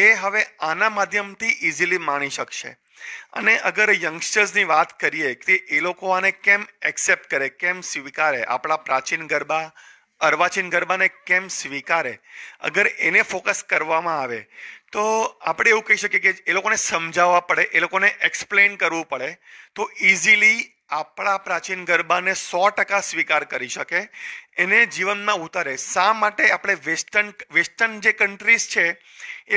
એ હવે આના માધ્યમથી ઇઝીલી માણી શકશે અને અગર યંગસ્ટર્સની વાત કરીએ કે એ લોકો આને કેમ એક્સેપ્ટ કરે કેમ સ્વીકારે આપણા પ્રાચીન ગરબા અર્વાચીન ગરબાને કેમ સ્વીકારે અગર એને ફોકસ કરવામાં આવે તો આપણે એવું કહી શકીએ કે એ લોકોને સમજાવવા પડે એ લોકોને એક્સપ્લેન કરવું પડે તો ઇઝીલી આપણા પ્રાચીન ગરબાને સો ટકા સ્વીકાર કરી શકે એને જીવનમાં ઉતારે શા માટે આપણે વેસ્ટર્ન વેસ્ટર્ન જે કન્ટ્રીઝ છે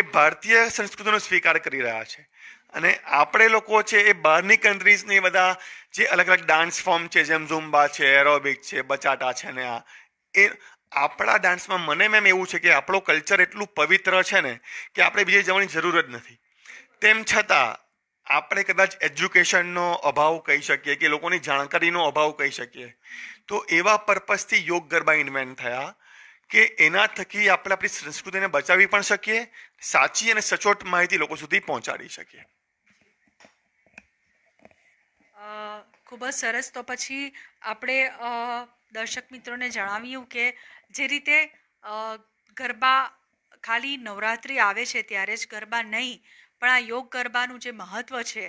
એ ભારતીય સંસ્કૃતિનો સ્વીકાર કરી રહ્યા છે અને આપણે લોકો છે એ બહારની કન્ટ્રીઝની બધા જે અલગ અલગ ડાન્સ ફોર્મ છે જેમ ઝુમ્બા છે એરોબિક છે બચાટા છે ને આ એ આપણા ડાન્સમાં મને મેમ એવું છે કે આપણો કલ્ચર એટલું પવિત્ર છે ને કે આપણે બીજે જવાની જરૂર જ નથી તેમ છતાં આપણે કદાચ એજ્યુકેશનનો અભાવ કહી શકીએ કે લોકોની જાણકારીનો અભાવ કહી શકીએ તો એવા પર્પઝથી યોગ ગરબા ઇન્વેન્ટ થયા કે એના થકી આપણે આપણી સંસ્કૃતિને બચાવી પણ શકીએ સાચી અને સચોટ માહિતી લોકો સુધી પહોંચાડી શકીએ ખૂબ જ સરસ તો પછી આપણે દર્શક મિત્રોને જણાવ્યું કે જે રીતે ગરબા ખાલી નવરાત્રિ આવે છે ત્યારે જ ગરબા નહીં પણ આ યોગ ગરબાનું જે મહત્ત્વ છે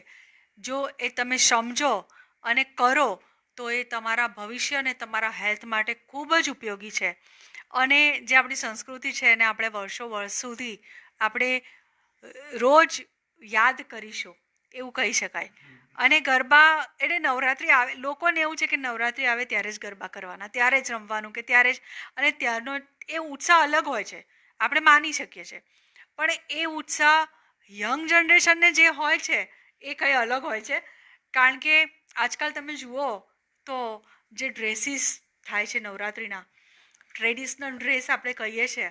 જો એ તમે સમજો અને કરો તો એ તમારા ભવિષ્ય અને તમારા હેલ્થ માટે ખૂબ જ ઉપયોગી છે અને જે આપણી સંસ્કૃતિ છે એને આપણે વર્ષો વર્ષ સુધી આપણે રોજ યાદ કરીશું એવું કહી શકાય અને ગરબા એટલે નવરાત્રી આવે લોકોને એવું છે કે નવરાત્રી આવે ત્યારે જ ગરબા કરવાના ત્યારે જ રમવાનું કે ત્યારે જ અને ત્યારનો એ ઉત્સાહ અલગ હોય છે આપણે માની શકીએ છીએ પણ એ ઉત્સાહ યંગ જનરેશનને જે હોય છે એ કંઈ અલગ હોય છે કારણ કે આજકાલ તમે જુઓ તો જે ડ્રેસીસ થાય છે નવરાત્રિના ટ્રેડિશનલ ડ્રેસ આપણે કહીએ છીએ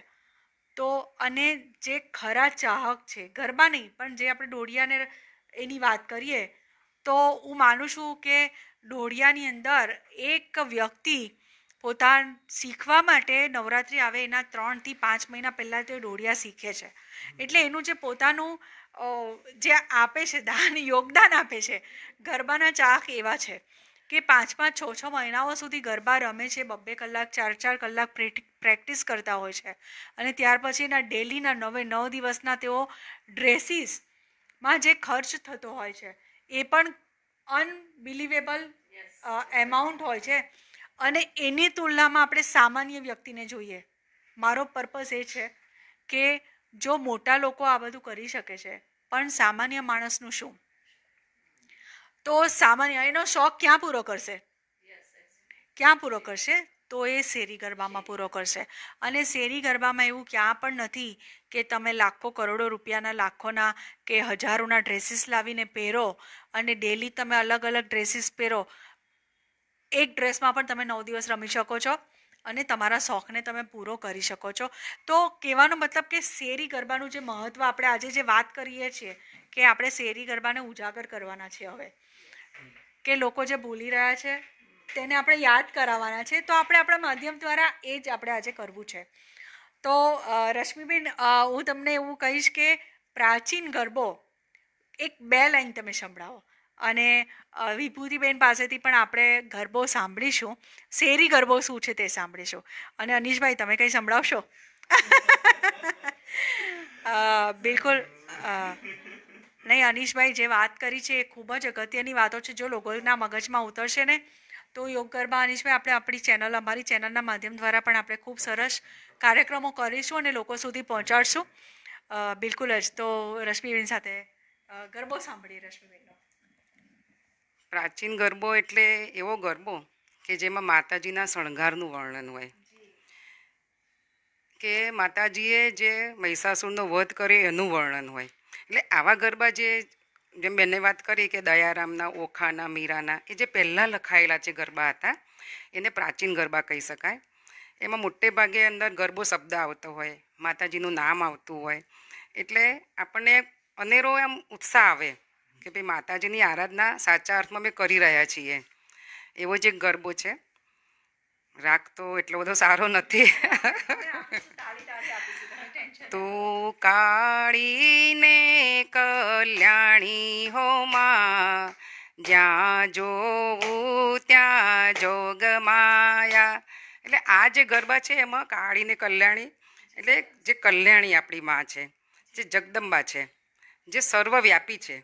તો અને જે ખરા ચાહક છે ગરબા નહીં પણ જે આપણે ડોડિયાને એની વાત કરીએ તો હું માનું છું કે ઢોળિયાની અંદર એક વ્યક્તિ પોતા શીખવા માટે નવરાત્રિ આવે એના ત્રણથી પાંચ મહિના પહેલાં તે ઢોળિયા શીખે છે એટલે એનું જે પોતાનું જે આપે છે દાન યોગદાન આપે છે ગરબાના ચાક એવા છે કે પાંચ પાંચ છ છ મહિનાઓ સુધી ગરબા રમે છે બબ્બે કલાક ચાર ચાર કલાક પ્રેક્ટિસ કરતા હોય છે અને ત્યાર પછી એના ડેલીના નવે નવ દિવસના તેઓ ડ્રેસીસમાં જે ખર્ચ થતો હોય છે એ પણ અનબિલિવેબલ એમાઉન્ટ હોય છે અને એની તુલનામાં આપણે સામાન્ય વ્યક્તિને જોઈએ મારો પર્પઝ એ છે કે જો મોટા લોકો આ બધું કરી શકે છે પણ સામાન્ય માણસનું શું તો સામાન્ય એનો શોખ ક્યાં પૂરો કરશે ક્યાં પૂરો કરશે તો એ શેરી ગરબામાં પૂરો કરશે અને શેરી ગરબામાં એવું ક્યાં પણ નથી કે તમે લાખો કરોડો રૂપિયાના લાખોના કે હજારોના ડ્રેસીસ લાવીને પહેરો અને ડેલી તમે અલગ અલગ ડ્રેસીસ પહેરો એક ડ્રેસમાં પણ તમે નવ દિવસ રમી શકો છો અને તમારા શોખને તમે પૂરો કરી શકો છો તો કહેવાનો મતલબ કે શેરી ગરબાનું જે મહત્ત્વ આપણે આજે જે વાત કરીએ છીએ કે આપણે શેરી ગરબાને ઉજાગર કરવાના છે હવે કે લોકો જે ભૂલી રહ્યા છે તેને આપણે યાદ કરાવવાના છે તો આપણે આપણા માધ્યમ દ્વારા એ જ આપણે આજે કરવું છે તો રશ્મિબેન હું તમને એવું કહીશ કે પ્રાચીન ગરબો એક બે લાઈન તમે સંભળાવો અને વિભૂતિબેન પાસેથી પણ આપણે ગરબો સાંભળીશું શેરી ગરબો શું છે તે સાંભળીશું અને અનીશભાઈ તમે કંઈ સંભળાવશો બિલકુલ નહીં અનીશભાઈ જે વાત કરી છે એ ખૂબ જ અગત્યની વાતો છે જો લોકોના મગજમાં ઉતરશે ને તો યોગ ગરબા અને છે આપણે આપણી ચેનલ અમારી ચેનલના માધ્યમ દ્વારા પણ આપણે ખૂબ સરસ કાર્યક્રમો કરીશું અને લોકો સુધી પહોંચાડશું બિલકુલ જ તો રશ્મિબેન સાથે ગરબો સાંભળીએ રશ્મિબેનનો પ્રાચીન ગરબો એટલે એવો ગરબો કે જેમાં માતાજીના શણગારનું વર્ણન હોય કે માતાજીએ જે મહિષાસુરનો વધ કર્યો એનું વર્ણન હોય એટલે આવા ગરબા જે જેમ બેને વાત કરી કે દયારામના ઓખાના મીરાના એ જે પહેલાં લખાયેલા છે ગરબા હતા એને પ્રાચીન ગરબા કહી શકાય એમાં મોટે ભાગે અંદર ગરબો શબ્દ આવતો હોય માતાજીનું નામ આવતું હોય એટલે આપણને અનેરો એમ ઉત્સાહ આવે કે ભાઈ માતાજીની આરાધના સાચા અર્થમાં અમે કરી રહ્યા છીએ એવો જે ગરબો છે રાગ તો એટલો બધો સારો નથી તું કાળીને કલ્યાણી હોમાં જ્યાં જોવું ત્યાં જોગમાયા એટલે આ જે ગરબા છે એમાં કાળીને કલ્યાણી એટલે જે કલ્યાણી આપણી માં છે જે જગદંબા છે જે સર્વવ્યાપી છે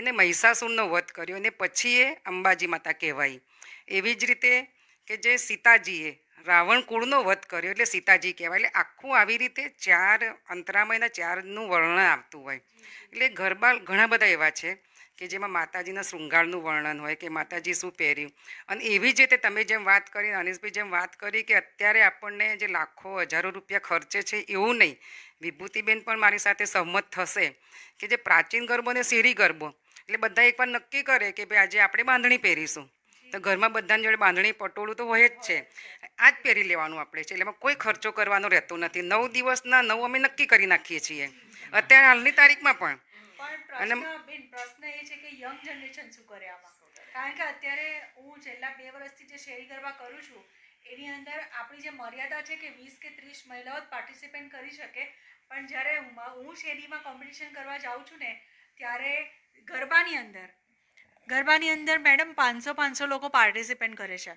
એને મહિષાસુરનો વધ કર્યો અને પછી એ અંબાજી માતા કહેવાય એવી જ રીતે કે જે સીતાજીએ રાવણ કુળનો વધ કર્યો એટલે સીતાજી કહેવાય એટલે આખું આવી રીતે ચાર અંતરામયના ચારનું વર્ણન આવતું હોય એટલે ગરબા ઘણા બધા એવા છે કે જેમાં માતાજીના શૃંગારનું વર્ણન હોય કે માતાજી શું પહેર્યું અને એવી જ રીતે તમે જેમ વાત કરી અનિશભાઈ જેમ વાત કરી કે અત્યારે આપણને જે લાખો હજારો રૂપિયા ખર્ચે છે એવું નહીં વિભૂતિબેન પણ મારી સાથે સહમત થશે કે જે પ્રાચીન ગરબો અને શેરી ગરબો એટલે બધા એકવાર નક્કી કરે કે ભાઈ આજે આપણે બાંધણી પહેરીશું તો ઘરમાં બધાની જોડે બાંધણી પટોળું તો હોય જ છે આ જ પહેરી લેવાનું આપણે છે એટલે એમાં કોઈ ખર્ચો કરવાનો રહેતો નથી નવ દિવસના નવ અમે નક્કી કરી નાખીએ છીએ અત્યારે હાલની તારીખમાં પણ અને પ્રશ્ન એ છે કે યંગ જનરેશન શું કરે આમાં કારણ કે અત્યારે હું છેલ્લા બે વર્ષથી જે શેરી ગરબા કરું છું એની અંદર આપણી જે મર્યાદા છે કે વીસ કે ત્રીસ મહિલાઓ જ પાર્ટિસિપેટ કરી શકે પણ જ્યારે હું શેરીમાં કોમ્પિટિશન કરવા જાઉં છું ને ત્યારે ગરબાની અંદર ગરબાની અંદર મેડમ પાંચસો પાંચસો લોકો પાર્ટિસિપેન્ટ કરે છે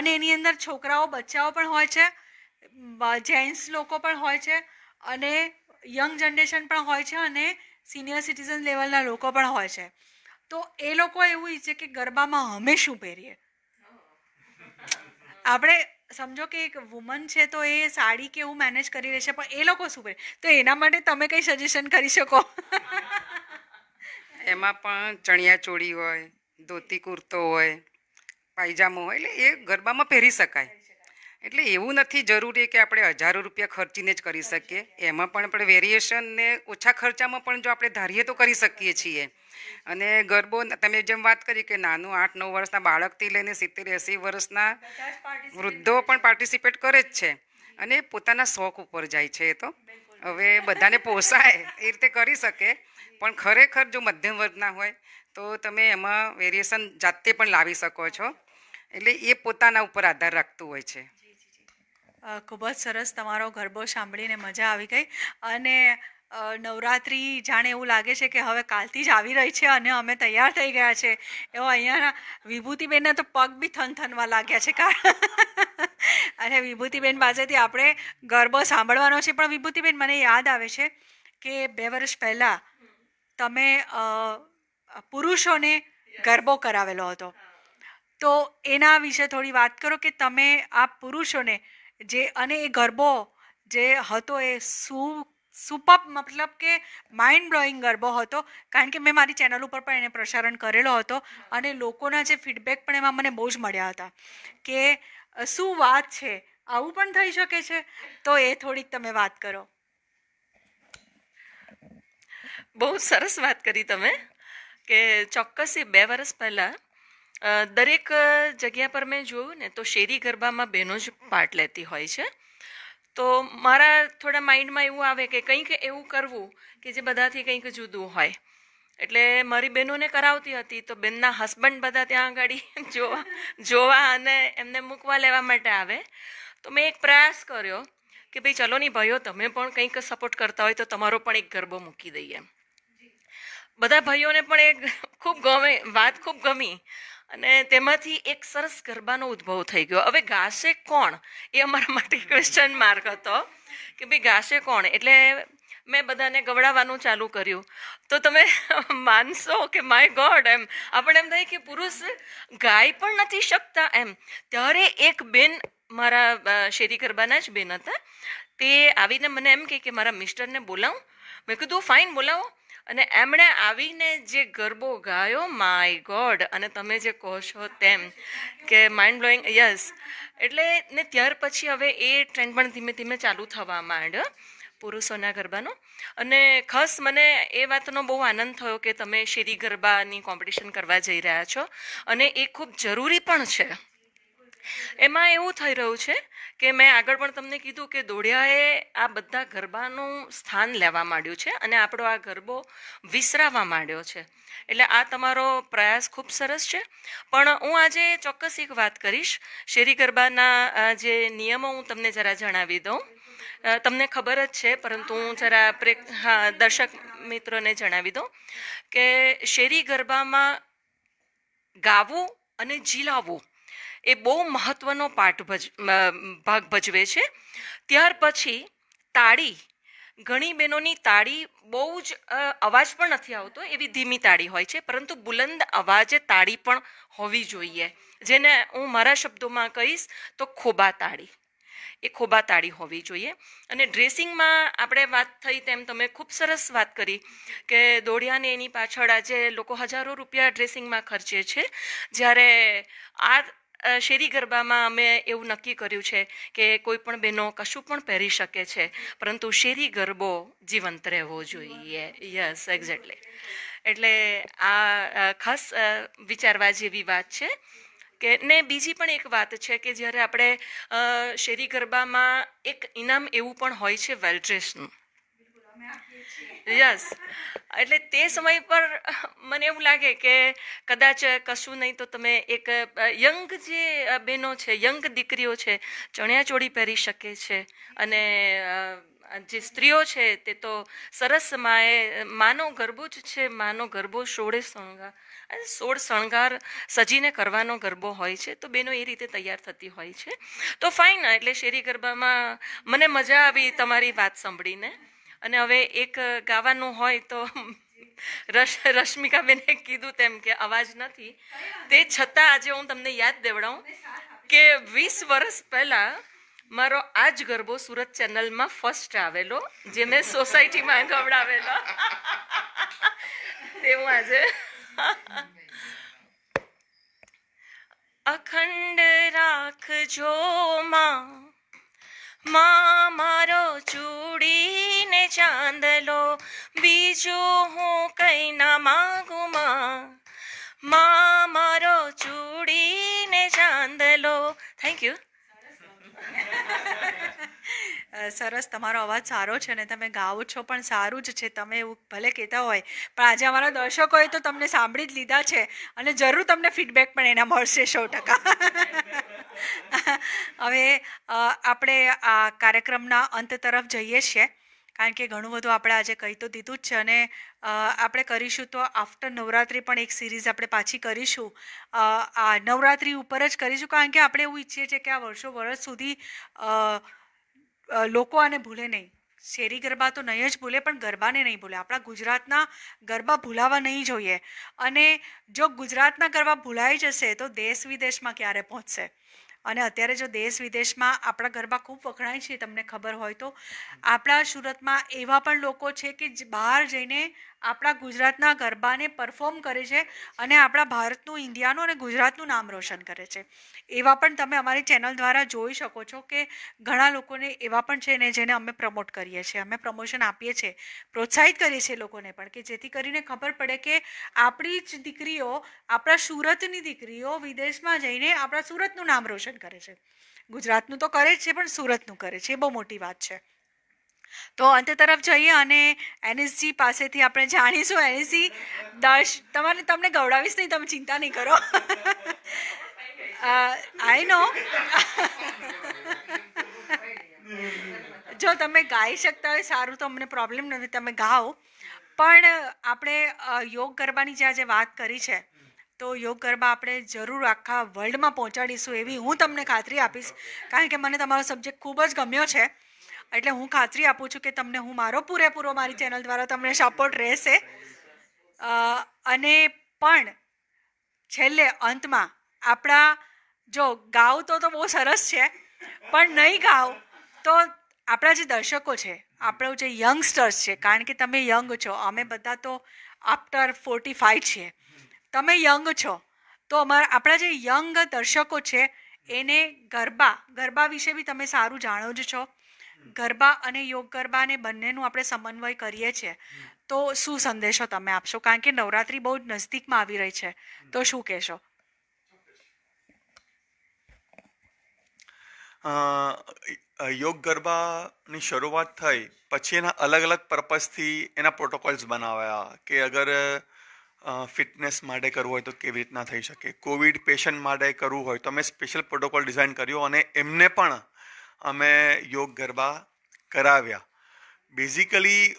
અને એની અંદર છોકરાઓ બચ્ચાઓ પણ હોય છે જેન્ટ્સ લોકો પણ હોય છે અને યંગ જનરેશન પણ હોય છે અને સિનિયર સિટીઝન લેવલના લોકો પણ હોય છે તો એ લોકો એવું ઈચ્છે કે ગરબામાં અમે શું પહેરીએ આપણે સમજો કે એક વુમન છે તો એ સાડી કે એવું મેનેજ કરી રહેશે પણ એ લોકો શું પહેરે તો એના માટે તમે કંઈ સજેશન કરી શકો એમાં પણ ચણિયા ચોળી હોય ધોતી કુર્તો હોય પાયજામો હોય એટલે એ ગરબામાં પહેરી શકાય એટલે એવું નથી જરૂરી કે આપણે હજારો રૂપિયા ખર્ચીને જ કરી શકીએ એમાં પણ આપણે વેરિએશનને ઓછા ખર્ચામાં પણ જો આપણે ધારીએ તો કરી શકીએ છીએ અને ગરબો તમે જેમ વાત કરી કે નાનું આઠ નવ વર્ષના બાળકથી લઈને સિત્તેર એંસી વર્ષના વૃદ્ધો પણ પાર્ટિસિપેટ કરે જ છે અને પોતાના શોખ ઉપર જાય છે એ તો હવે બધાને પોસાય એ રીતે કરી શકે પણ ખરેખર જો મધ્યમ વર્ગના હોય તો તમે એમાં વેરિએશન જાતે પણ લાવી શકો છો એટલે એ પોતાના ઉપર આધાર રાખતું હોય છે ખૂબ જ સરસ તમારો ગરબો સાંભળીને મજા આવી ગઈ અને નવરાત્રિ જાણે એવું લાગે છે કે હવે કાલથી જ આવી રહી છે અને અમે તૈયાર થઈ ગયા છે એવો અહીંયાના વિભૂતિબેનના તો પગ બી થન થનવા લાગ્યા છે કારણ અને વિભૂતિબેન પાસેથી આપણે ગરબો સાંભળવાનો છે પણ વિભૂતિબેન મને યાદ આવે છે કે બે વર્ષ પહેલાં તમે પુરુષોને ગરબો કરાવેલો હતો તો એના વિશે થોડી વાત કરો કે તમે આ પુરુષોને જે અને એ ગરબો જે હતો એ શું સુપર મતલબ કે માઇન્ડ બ્લોઈંગ ગરબો હતો કારણ કે મેં મારી ચેનલ ઉપર પણ એને પ્રસારણ કરેલો હતો અને લોકોના જે ફીડબેક પણ એમાં મને બહુ જ મળ્યા હતા કે શું વાત છે આવું પણ થઈ શકે છે તો એ થોડીક તમે વાત કરો બહુ સરસ વાત કરી તમે કે ચોક્કસ એ બે વર્ષ પહેલાં દરેક જગ્યા પર મેં જોયું ને તો શેરી ગરબામાં બહેનો જ પાર્ટ લેતી હોય છે તો મારા થોડા માઇન્ડમાં એવું આવે કે કંઈક એવું કરવું કે જે બધાથી કંઈક જુદું હોય એટલે મારી બહેનોને કરાવતી હતી તો બેનના હસબન્ડ બધા ત્યાં આગળ <laughs> જોવા જોવા અને એમને મૂકવા લેવા માટે આવે તો મેં એક પ્રયાસ કર્યો કે ભાઈ ચલો નહીં ભાઈઓ તમે પણ કંઈક સપોર્ટ કરતા હોય તો તમારો પણ એક ગરબો મૂકી દઈએ એમ બધા ભાઈઓને પણ એક ખૂબ ગમે વાત ખૂબ ગમી અને તેમાંથી એક સરસ ગરબાનો ઉદ્ભવ થઈ ગયો હવે ગાશે કોણ એ અમારા માટે ક્વેશ્ચન માર્ક હતો કે ભાઈ ગાશે કોણ એટલે મેં બધાને ગવડાવવાનું ચાલુ કર્યું તો તમે માનશો કે માય ગોડ એમ આપણે એમ થાય કે પુરુષ ગાય પણ નથી શકતા એમ ત્યારે એક બેન મારા શેરી ગરબાના જ બેન હતા તે આવીને મને એમ કે મારા મિસ્ટરને બોલાવું મેં કીધું ફાઇન બોલાવો અને એમણે આવીને જે ગરબો ગાયો માય ગોડ અને તમે જે કહો છો તેમ કે માઇન્ડ બ્લોઈંગ યસ એટલે ને ત્યાર પછી હવે એ ટ્રેન્ડ પણ ધીમે ધીમે ચાલુ થવા માંડ્યો પુરુષોના ગરબાનો અને ખાસ મને એ વાતનો બહુ આનંદ થયો કે તમે શેરી ગરબાની કોમ્પિટિશન કરવા જઈ રહ્યા છો અને એ ખૂબ જરૂરી પણ છે એમાં એવું થઈ રહ્યું છે કે મેં આગળ પણ તમને કીધું કે દોઢિયાએ આ બધા ગરબાનું સ્થાન લેવા માંડ્યું છે અને આપણો આ ગરબો વિસરાવા માંડ્યો છે એટલે આ તમારો પ્રયાસ ખૂબ સરસ છે પણ હું આજે ચોક્કસ એક વાત કરીશ શેરી ગરબાના જે નિયમો હું તમને જરા જણાવી દઉં તમને ખબર જ છે પરંતુ હું જરા પ્રે હા દર્શક મિત્રોને જણાવી દઉં કે શેરી ગરબામાં ગાવું અને જીલાવવું એ બહુ મહત્ત્વનો પાઠ ભજ ભાગ ભજવે છે ત્યાર પછી તાળી ઘણી બહેનોની તાળી બહુ જ અવાજ પણ નથી આવતો એવી ધીમી તાળી હોય છે પરંતુ બુલંદ અવાજે તાળી પણ હોવી જોઈએ જેને હું મારા શબ્દોમાં કહીશ તો ખોબા તાળી એ ખોબા તાળી હોવી જોઈએ અને ડ્રેસિંગમાં આપણે વાત થઈ તેમ તમે ખૂબ સરસ વાત કરી કે દોડિયાને એની પાછળ આજે લોકો હજારો રૂપિયા ડ્રેસિંગમાં ખર્ચે છે જ્યારે આ શેરી ગરબામાં અમે એવું નક્કી કર્યું છે કે કોઈ પણ બહેનો કશું પણ પહેરી શકે છે પરંતુ શેરી ગરબો જીવંત રહેવો જોઈએ યસ એક્ઝેક્ટલી એટલે આ ખાસ વિચારવા જેવી વાત છે કે ને બીજી પણ એક વાત છે કે જ્યારે આપણે શેરી ગરબામાં એક ઇનામ એવું પણ હોય છે વેલ્ટ્રેસનું યસ એટલે તે સમય પર મને એવું લાગે કે કદાચ કશું નહીં તો તમે એક યંગ જે બહેનો છે યંગ દીકરીઓ છે ચણિયા ચોળી પહેરી શકે છે અને જે સ્ત્રીઓ છે તે તો સરસ માએ માનો ગરબો જ છે માનો ગરબો સોળે શણગાર અને સોળ શણગાર સજીને કરવાનો ગરબો હોય છે તો બેનો એ રીતે તૈયાર થતી હોય છે તો ફાઇન એટલે શેરી ગરબામાં મને મજા આવી તમારી વાત સાંભળીને અને હવે એક ગાવાનું હોય તો <laughs> રશ રશ્મિકાબેને કીધું તેમ કે અવાજ નથી તે છતાં આજે હું તમને યાદ દેવડાવું કે વીસ વર્ષ પહેલાં મારો આ જ ગરબો સુરત ચેનલમાં ફર્સ્ટ આવેલો જે મેં સોસાયટીમાં ગવડાવેલો <laughs> તે હું આજે અખંડ રાખજો માં માં મારો ચૂડીને ચાંદલો બીજો હું કંઈ ના માગું માં મારો ચૂડીને ચાંદલો થેન્ક યુ સરસ તમારો અવાજ સારો છે ને તમે ગાઓ છો પણ સારું જ છે તમે એવું ભલે કહેતા હોય પણ આજે અમારા દર્શકોએ તો તમને સાંભળી જ લીધા છે અને જરૂર તમને ફીડબેક પણ એના મળશે સો ટકા હવે આપણે આ કાર્યક્રમના અંત તરફ જઈએ છીએ કારણ કે ઘણું બધું આપણે આજે કહી તો દીધું જ છે અને આપણે કરીશું તો આફ્ટર નવરાત્રિ પણ એક સિરીઝ આપણે પાછી કરીશું આ નવરાત્રી ઉપર જ કરીશું કારણ કે આપણે એવું ઈચ્છીએ છીએ કે આ વર્ષો વર્ષ સુધી લોકો આને ભૂલે નહીં શેરી ગરબા તો નહીં જ ભૂલે પણ ગરબાને નહીં ભૂલે આપણા ગુજરાતના ગરબા ભૂલાવા નહીં જોઈએ અને જો ગુજરાતના ગરબા ભૂલાઈ જશે તો દેશ વિદેશમાં ક્યારે પહોંચશે અને અત્યારે જો દેશ વિદેશમાં આપણા ગરબા ખૂબ વખણાય છે તમને ખબર હોય તો આપણા સુરતમાં એવા પણ લોકો છે કે બહાર જઈને આપણા ગુજરાતના ગરબાને પરફોર્મ કરે છે અને આપણા ભારતનું ઇન્ડિયાનું અને ગુજરાતનું નામ રોશન કરે છે એવા પણ તમે અમારી ચેનલ દ્વારા જોઈ શકો છો કે ઘણા લોકોને એવા પણ છે ને જેને અમે પ્રમોટ કરીએ છીએ અમે પ્રમોશન આપીએ છીએ પ્રોત્સાહિત કરીએ છીએ લોકોને પણ કે જેથી કરીને ખબર પડે કે આપણી જ દીકરીઓ આપણા સુરતની દીકરીઓ વિદેશમાં જઈને આપણા સુરતનું નામ રોશન શાસન કરે છે ગુજરાતનું તો કરે જ છે પણ સુરતનું કરે છે એ બહુ મોટી વાત છે તો અંત તરફ જઈએ અને એનએસજી પાસેથી આપણે જાણીશું એનએસજી દર્શ તમારે તમને ગવડાવીશ નહીં તમે ચિંતા નહીં કરો આઈ નો જો તમે ગાઈ શકતા હોય સારું તો અમને પ્રોબ્લેમ નથી તમે ગાઓ પણ આપણે યોગ કરવાની જે આજે વાત કરી છે તો યોગ ગરબા આપણે જરૂર આખા વર્લ્ડમાં પહોંચાડીશું એવી હું તમને ખાતરી આપીશ કારણ કે મને તમારો સબ્જેક્ટ ખૂબ જ ગમ્યો છે એટલે હું ખાતરી આપું છું કે તમને હું મારો પૂરેપૂરો મારી ચેનલ દ્વારા તમને સપોર્ટ રહેશે અને પણ છેલ્લે અંતમાં આપણા જો ગાવ તો તો બહુ સરસ છે પણ નહીં ગાવ તો આપણા જે દર્શકો છે આપણું જે યંગસ્ટર્સ છે કારણ કે તમે યંગ છો અમે બધા તો આફ્ટર ફોર્ટી ફાઈવ છીએ તમે યંગ છો તો અમારા આપણા જે યંગ દર્શકો છે એને ગરબા ગરબા વિશે બી તમે સારું જાણો જ છો ગરબા અને યોગ ગરબા ને બંનેનું આપણે સમન્વય કરીએ છીએ તો શું સંદેશો તમે આપશો કારણ કે નવરાત્રિ બહુ જ નજદીકમાં આવી રહી છે તો શું કહેશો યોગ ગરબાની શરૂઆત થઈ પછી એના અલગ અલગ પર્પઝથી એના પ્રોટોકોલ્સ બનાવ્યા કે અગર ફિટનેસ માટે કરવું હોય તો કેવી રીતના થઈ શકે કોવિડ પેશન્ટ માટે કરવું હોય તો અમે સ્પેશિયલ પ્રોટોકોલ ડિઝાઇન કર્યો અને એમને પણ અમે યોગ ગરબા કરાવ્યા બેઝિકલી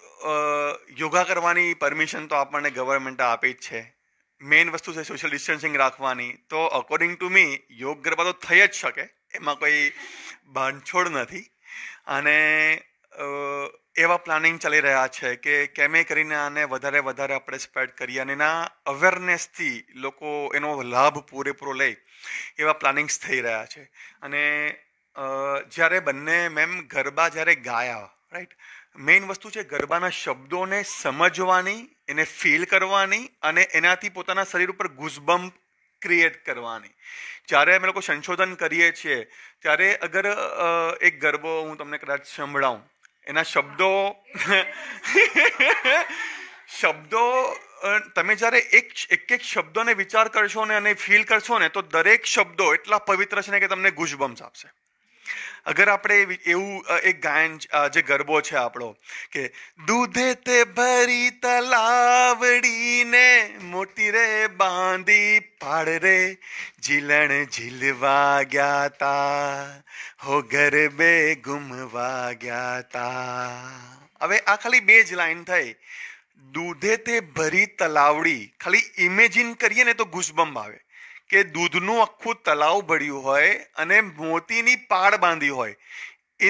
યોગા કરવાની પરમિશન તો આપણને ગવર્મેન્ટ આપી જ છે મેઇન વસ્તુ છે સોશિયલ ડિસ્ટન્સિંગ રાખવાની તો અકોર્ડિંગ ટુ મી યોગ ગરબા તો થઈ જ શકે એમાં કોઈ બાંધછોડ નથી અને એવા પ્લાનિંગ ચાલી રહ્યા છે કે કેમે કરીને આને વધારે વધારે આપણે સ્પ્રેડ કરીએ અને એના અવેરનેસથી લોકો એનો લાભ પૂરેપૂરો લે એવા પ્લાનિંગ્સ થઈ રહ્યા છે અને જ્યારે બંને મેમ ગરબા જ્યારે ગાયા રાઈટ મેઇન વસ્તુ છે ગરબાના શબ્દોને સમજવાની એને ફીલ કરવાની અને એનાથી પોતાના શરીર ઉપર ગુઝબમ્પ ક્રિએટ કરવાની જ્યારે અમે લોકો સંશોધન કરીએ છીએ ત્યારે અગર એક ગરબો હું તમને કદાચ સંભળાવું એના શબ્દો <laughs> શબ્દો તમે જ્યારે એક એક એક શબ્દોને વિચાર કરશો ને અને ફીલ કરશો ને તો દરેક શબ્દો એટલા પવિત્ર છે ને કે તમને ગુજબમ્સ આપશે અગર આપણે એવું એક ગાયન જે ગરબો છે આપણો કે દૂધે તે ભરી તલાવડીને મોટી રે બાંધી પાડ રે જીલણ ઝીલવા ગયા તા હો ઘર બે ગુમવા ગયા તા હવે આ ખાલી બે જ લાઈન થઈ દૂધે તે ભરી તલાવડી ખાલી ઇમેજિન કરીએ ને તો ગુસબમ આવે કે દૂધનું આખું તલાવ ભર્યું હોય અને મોતીની પાડ બાંધી હોય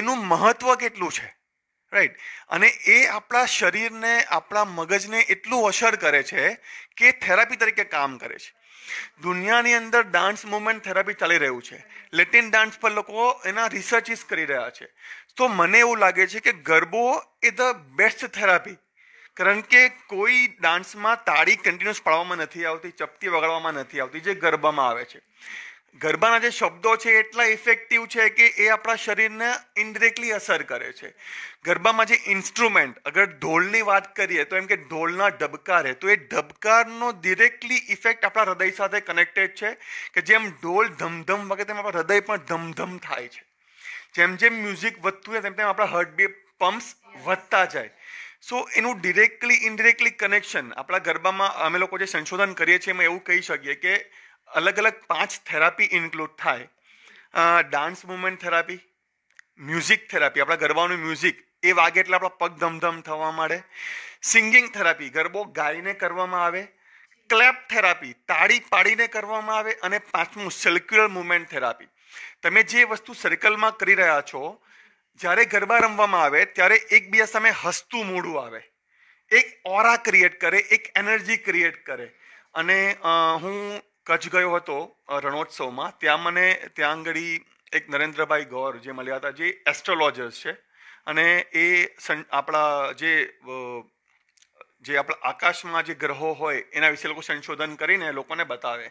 એનું મહત્વ કેટલું છે રાઈટ અને એ આપણા શરીરને આપણા મગજને એટલું અસર કરે છે કે થેરાપી તરીકે કામ કરે છે દુનિયાની અંદર ડાન્સ મુમેન્ટ થેરાપી ચાલી રહ્યું છે લેટિન ડાન્સ પર લોકો એના રિસર્ચિસ કરી રહ્યા છે તો મને એવું લાગે છે કે ગરબો એ ધ બેસ્ટ થેરાપી કારણ કે કોઈ ડાન્સમાં તાળી કન્ટિન્યુઅસ પાડવામાં નથી આવતી ચપટી વગાડવામાં નથી આવતી જે ગરબામાં આવે છે ગરબાના જે શબ્દો છે એટલા ઇફેક્ટિવ છે કે એ આપણા શરીરને ઇન્ડિરેક્ટલી અસર કરે છે ગરબામાં જે ઇન્સ્ટ્રુમેન્ટ અગર ઢોલની વાત કરીએ તો એમ કે ઢોલના ડબકાર તો એ ડબકારનો ડિરેક્ટલી ઇફેક્ટ આપણા હૃદય સાથે કનેક્ટેડ છે કે જેમ ઢોલ ધમધમ વગેરે તેમ આપણા હૃદય પણ ધમધમ થાય છે જેમ જેમ મ્યુઝિક વધતું હોય તેમ તેમ આપણા હાર્ટબીટ પમ્પ્સ વધતા જાય સો એનું ડિરેક્ટલી ઇન્ડિરેક્ટલી કનેક્શન આપણા ગરબામાં અમે લોકો જે સંશોધન કરીએ છીએ એમાં એવું કહી શકીએ કે અલગ અલગ પાંચ થેરાપી ઇન્ક્લુડ થાય dance movement therapy music therapy આપણા ગરબાનું મ્યુઝિક એ વાગે એટલે આપણા પગ ધમધમ થવા માંડે સિંગિંગ થેરાપી ગરબો ગાઈને કરવામાં આવે ક્લેપ થેરાપી તાળી પાડીને કરવામાં આવે અને પાંચમું સર્ક્યુલર મુવમેન્ટ થેરાપી તમે જે વસ્તુ સર્કલમાં કરી રહ્યા છો જ્યારે ગરબા રમવામાં આવે ત્યારે એકબીજા સામે હસતું મૂડું આવે એક ઓરા ક્રિએટ કરે એક એનર્જી ક્રિએટ કરે અને હું કચ્છ ગયો હતો રણોત્સવમાં ત્યાં મને ત્યાં આંગળી એક નરેન્દ્રભાઈ ગૌર જે મળ્યા હતા જે એસ્ટ્રોલોજર્સ છે અને એ આપણા જે જે આપણા આકાશમાં જે ગ્રહો હોય એના વિશે લોકો સંશોધન કરીને લોકોને બતાવે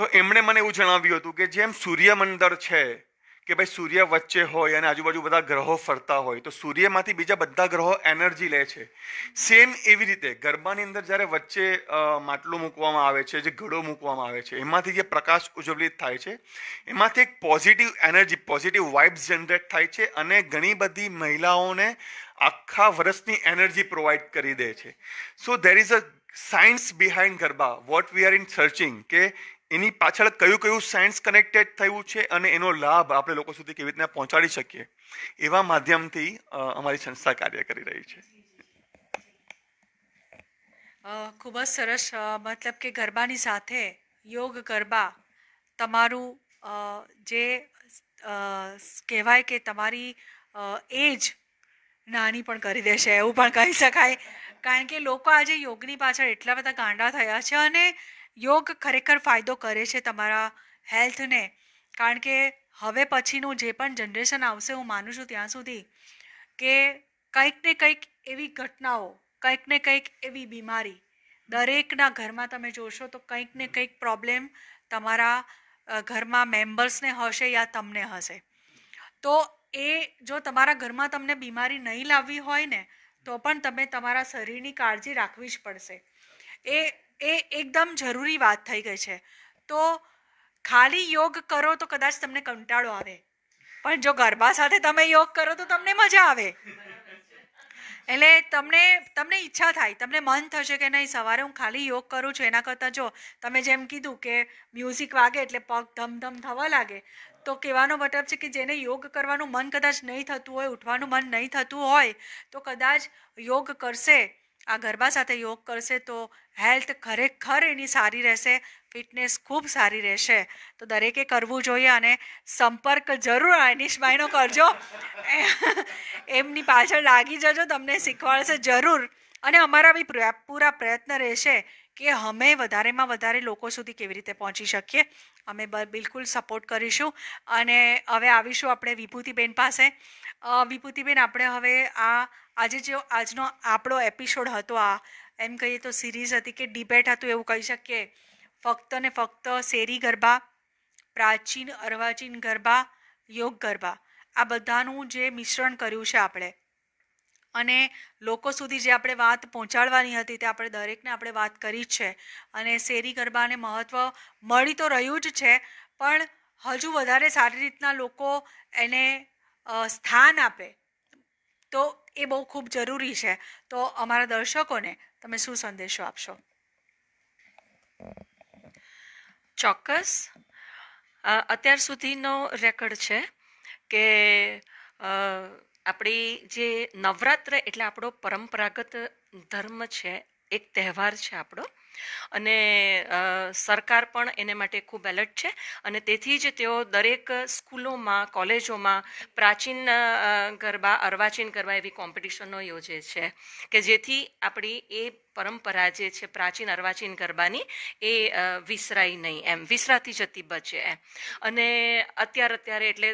તો એમણે મને એવું જણાવ્યું હતું કે જેમ સૂર્યમંડળ છે કે ભાઈ સૂર્ય વચ્ચે હોય અને આજુબાજુ બધા ગ્રહો ફરતા હોય તો સૂર્યમાંથી બીજા બધા ગ્રહો એનર્જી લે છે સેમ એવી રીતે ગરબાની અંદર જ્યારે વચ્ચે માટલું મૂકવામાં આવે છે જે ઘડો મૂકવામાં આવે છે એમાંથી જે પ્રકાશ ઉજ્જવલિત થાય છે એમાંથી એક positive energy positive vibes generate થાય છે અને ઘણી બધી મહિલાઓને આખા વર્ષની એનર્જી પ્રોવાઈડ કરી દે છે so there is a science behind garba what we are in searching કે એની પાછળ કયું કયું સાયન્સ કનેક્ટેડ થયું છે અને એનો લાભ આપણે લોકો સુધી કેવી રીતના પહોંચાડી શકીએ એવા માધ્યમથી અમારી સંસ્થા કાર્ય કરી રહી છે ખૂબ જ સરસ મતલબ કે ગરબાની સાથે યોગ ગરબા તમારું જે કહેવાય કે તમારી એજ નાની પણ કરી દેશે એવું પણ કહી શકાય કારણ કે લોકો આજે યોગની પાછળ એટલા બધા ગાંડા થયા છે અને યોગ ખરેખર ફાયદો કરે છે તમારા હેલ્થને કારણ કે હવે પછીનું જે પણ જનરેશન આવશે હું માનું છું ત્યાં સુધી કે કંઈક ને કંઈક એવી ઘટનાઓ કંઈક ને કંઈક એવી બીમારી દરેકના ઘરમાં તમે જોશો તો કંઈક ને કંઈક પ્રોબ્લેમ તમારા ઘરમાં મેમ્બર્સને હશે યા તમને હશે તો એ જો તમારા ઘરમાં તમને બીમારી નહીં લાવવી હોય ને તો પણ તમે તમારા શરીરની કાળજી રાખવી જ પડશે એ એ એકદમ જરૂરી વાત થઈ ગઈ છે તો ખાલી યોગ કરો તો કદાચ તમને કંટાળો આવે પણ જો ગરબા સાથે તમે યોગ કરો તો તમને મજા આવે એટલે તમને તમને ઈચ્છા થાય તમને મન થશે કે નહીં સવારે હું ખાલી યોગ કરું છું એના કરતાં જો તમે જેમ કીધું કે મ્યુઝિક વાગે એટલે પગ ધમધમ થવા લાગે તો કહેવાનો મતલબ છે કે જેને યોગ કરવાનું મન કદાચ નહીં થતું હોય ઉઠવાનું મન નહીં થતું હોય તો કદાચ યોગ કરશે આ ગરબા સાથે યોગ કરશે તો હેલ્થ ખરેખર એની સારી રહેશે ફિટનેસ ખૂબ સારી રહેશે તો દરેકે કરવું જોઈએ અને સંપર્ક જરૂર આયનિશભાઈનો કરજો એમની પાછળ લાગી જજો તમને શીખવાડશે જરૂર અને અમારા બી પૂરા પ્રયત્ન રહેશે કે અમે વધારેમાં વધારે લોકો સુધી કેવી રીતે પહોંચી શકીએ અમે બિલકુલ સપોર્ટ કરીશું અને હવે આવીશું આપણે વિભૂતિબેન પાસે વિભૂતિબેન આપણે હવે આ આજે જે આજનો આપણો એપિસોડ હતો આ એમ કહીએ તો સિરીઝ હતી કે ડિબેટ હતું એવું કહી શકીએ ફક્ત ને ફક્ત શેરી ગરબા પ્રાચીન અર્વાચીન ગરબા યોગ ગરબા આ બધાનું જે મિશ્રણ કર્યું છે આપણે અને લોકો સુધી જે આપણે વાત પહોંચાડવાની હતી તે આપણે દરેકને આપણે વાત કરી છે અને શેરી ગરબાને મહત્ત્વ મળી તો રહ્યું જ છે પણ હજુ વધારે સારી રીતના લોકો એને સ્થાન આપે તો એ બહુ ખૂબ જરૂરી છે તો અમારા દર્શકોને તમે શું સંદેશો આપશો ચોક્કસ અત્યાર સુધીનો રેકર્ડ છે કે આપણી જે નવરાત્ર એટલે આપણો પરંપરાગત ધર્મ છે એક તહેવાર છે આપણો અને સરકાર પણ એને માટે ખૂબ એલર્ટ છે અને તેથી જ તેઓ દરેક સ્કૂલોમાં કોલેજોમાં પ્રાચીન ગરબા અર્વાચીન ગરબા એવી કોમ્પિટિશનો યોજે છે કે જેથી આપણી એ પરંપરા જે છે પ્રાચીન અર્વાચીન ગરબાની એ વિસરાય નહીં એમ વિસરાતી જતી બચે એમ અને અત્યાર અત્યારે એટલે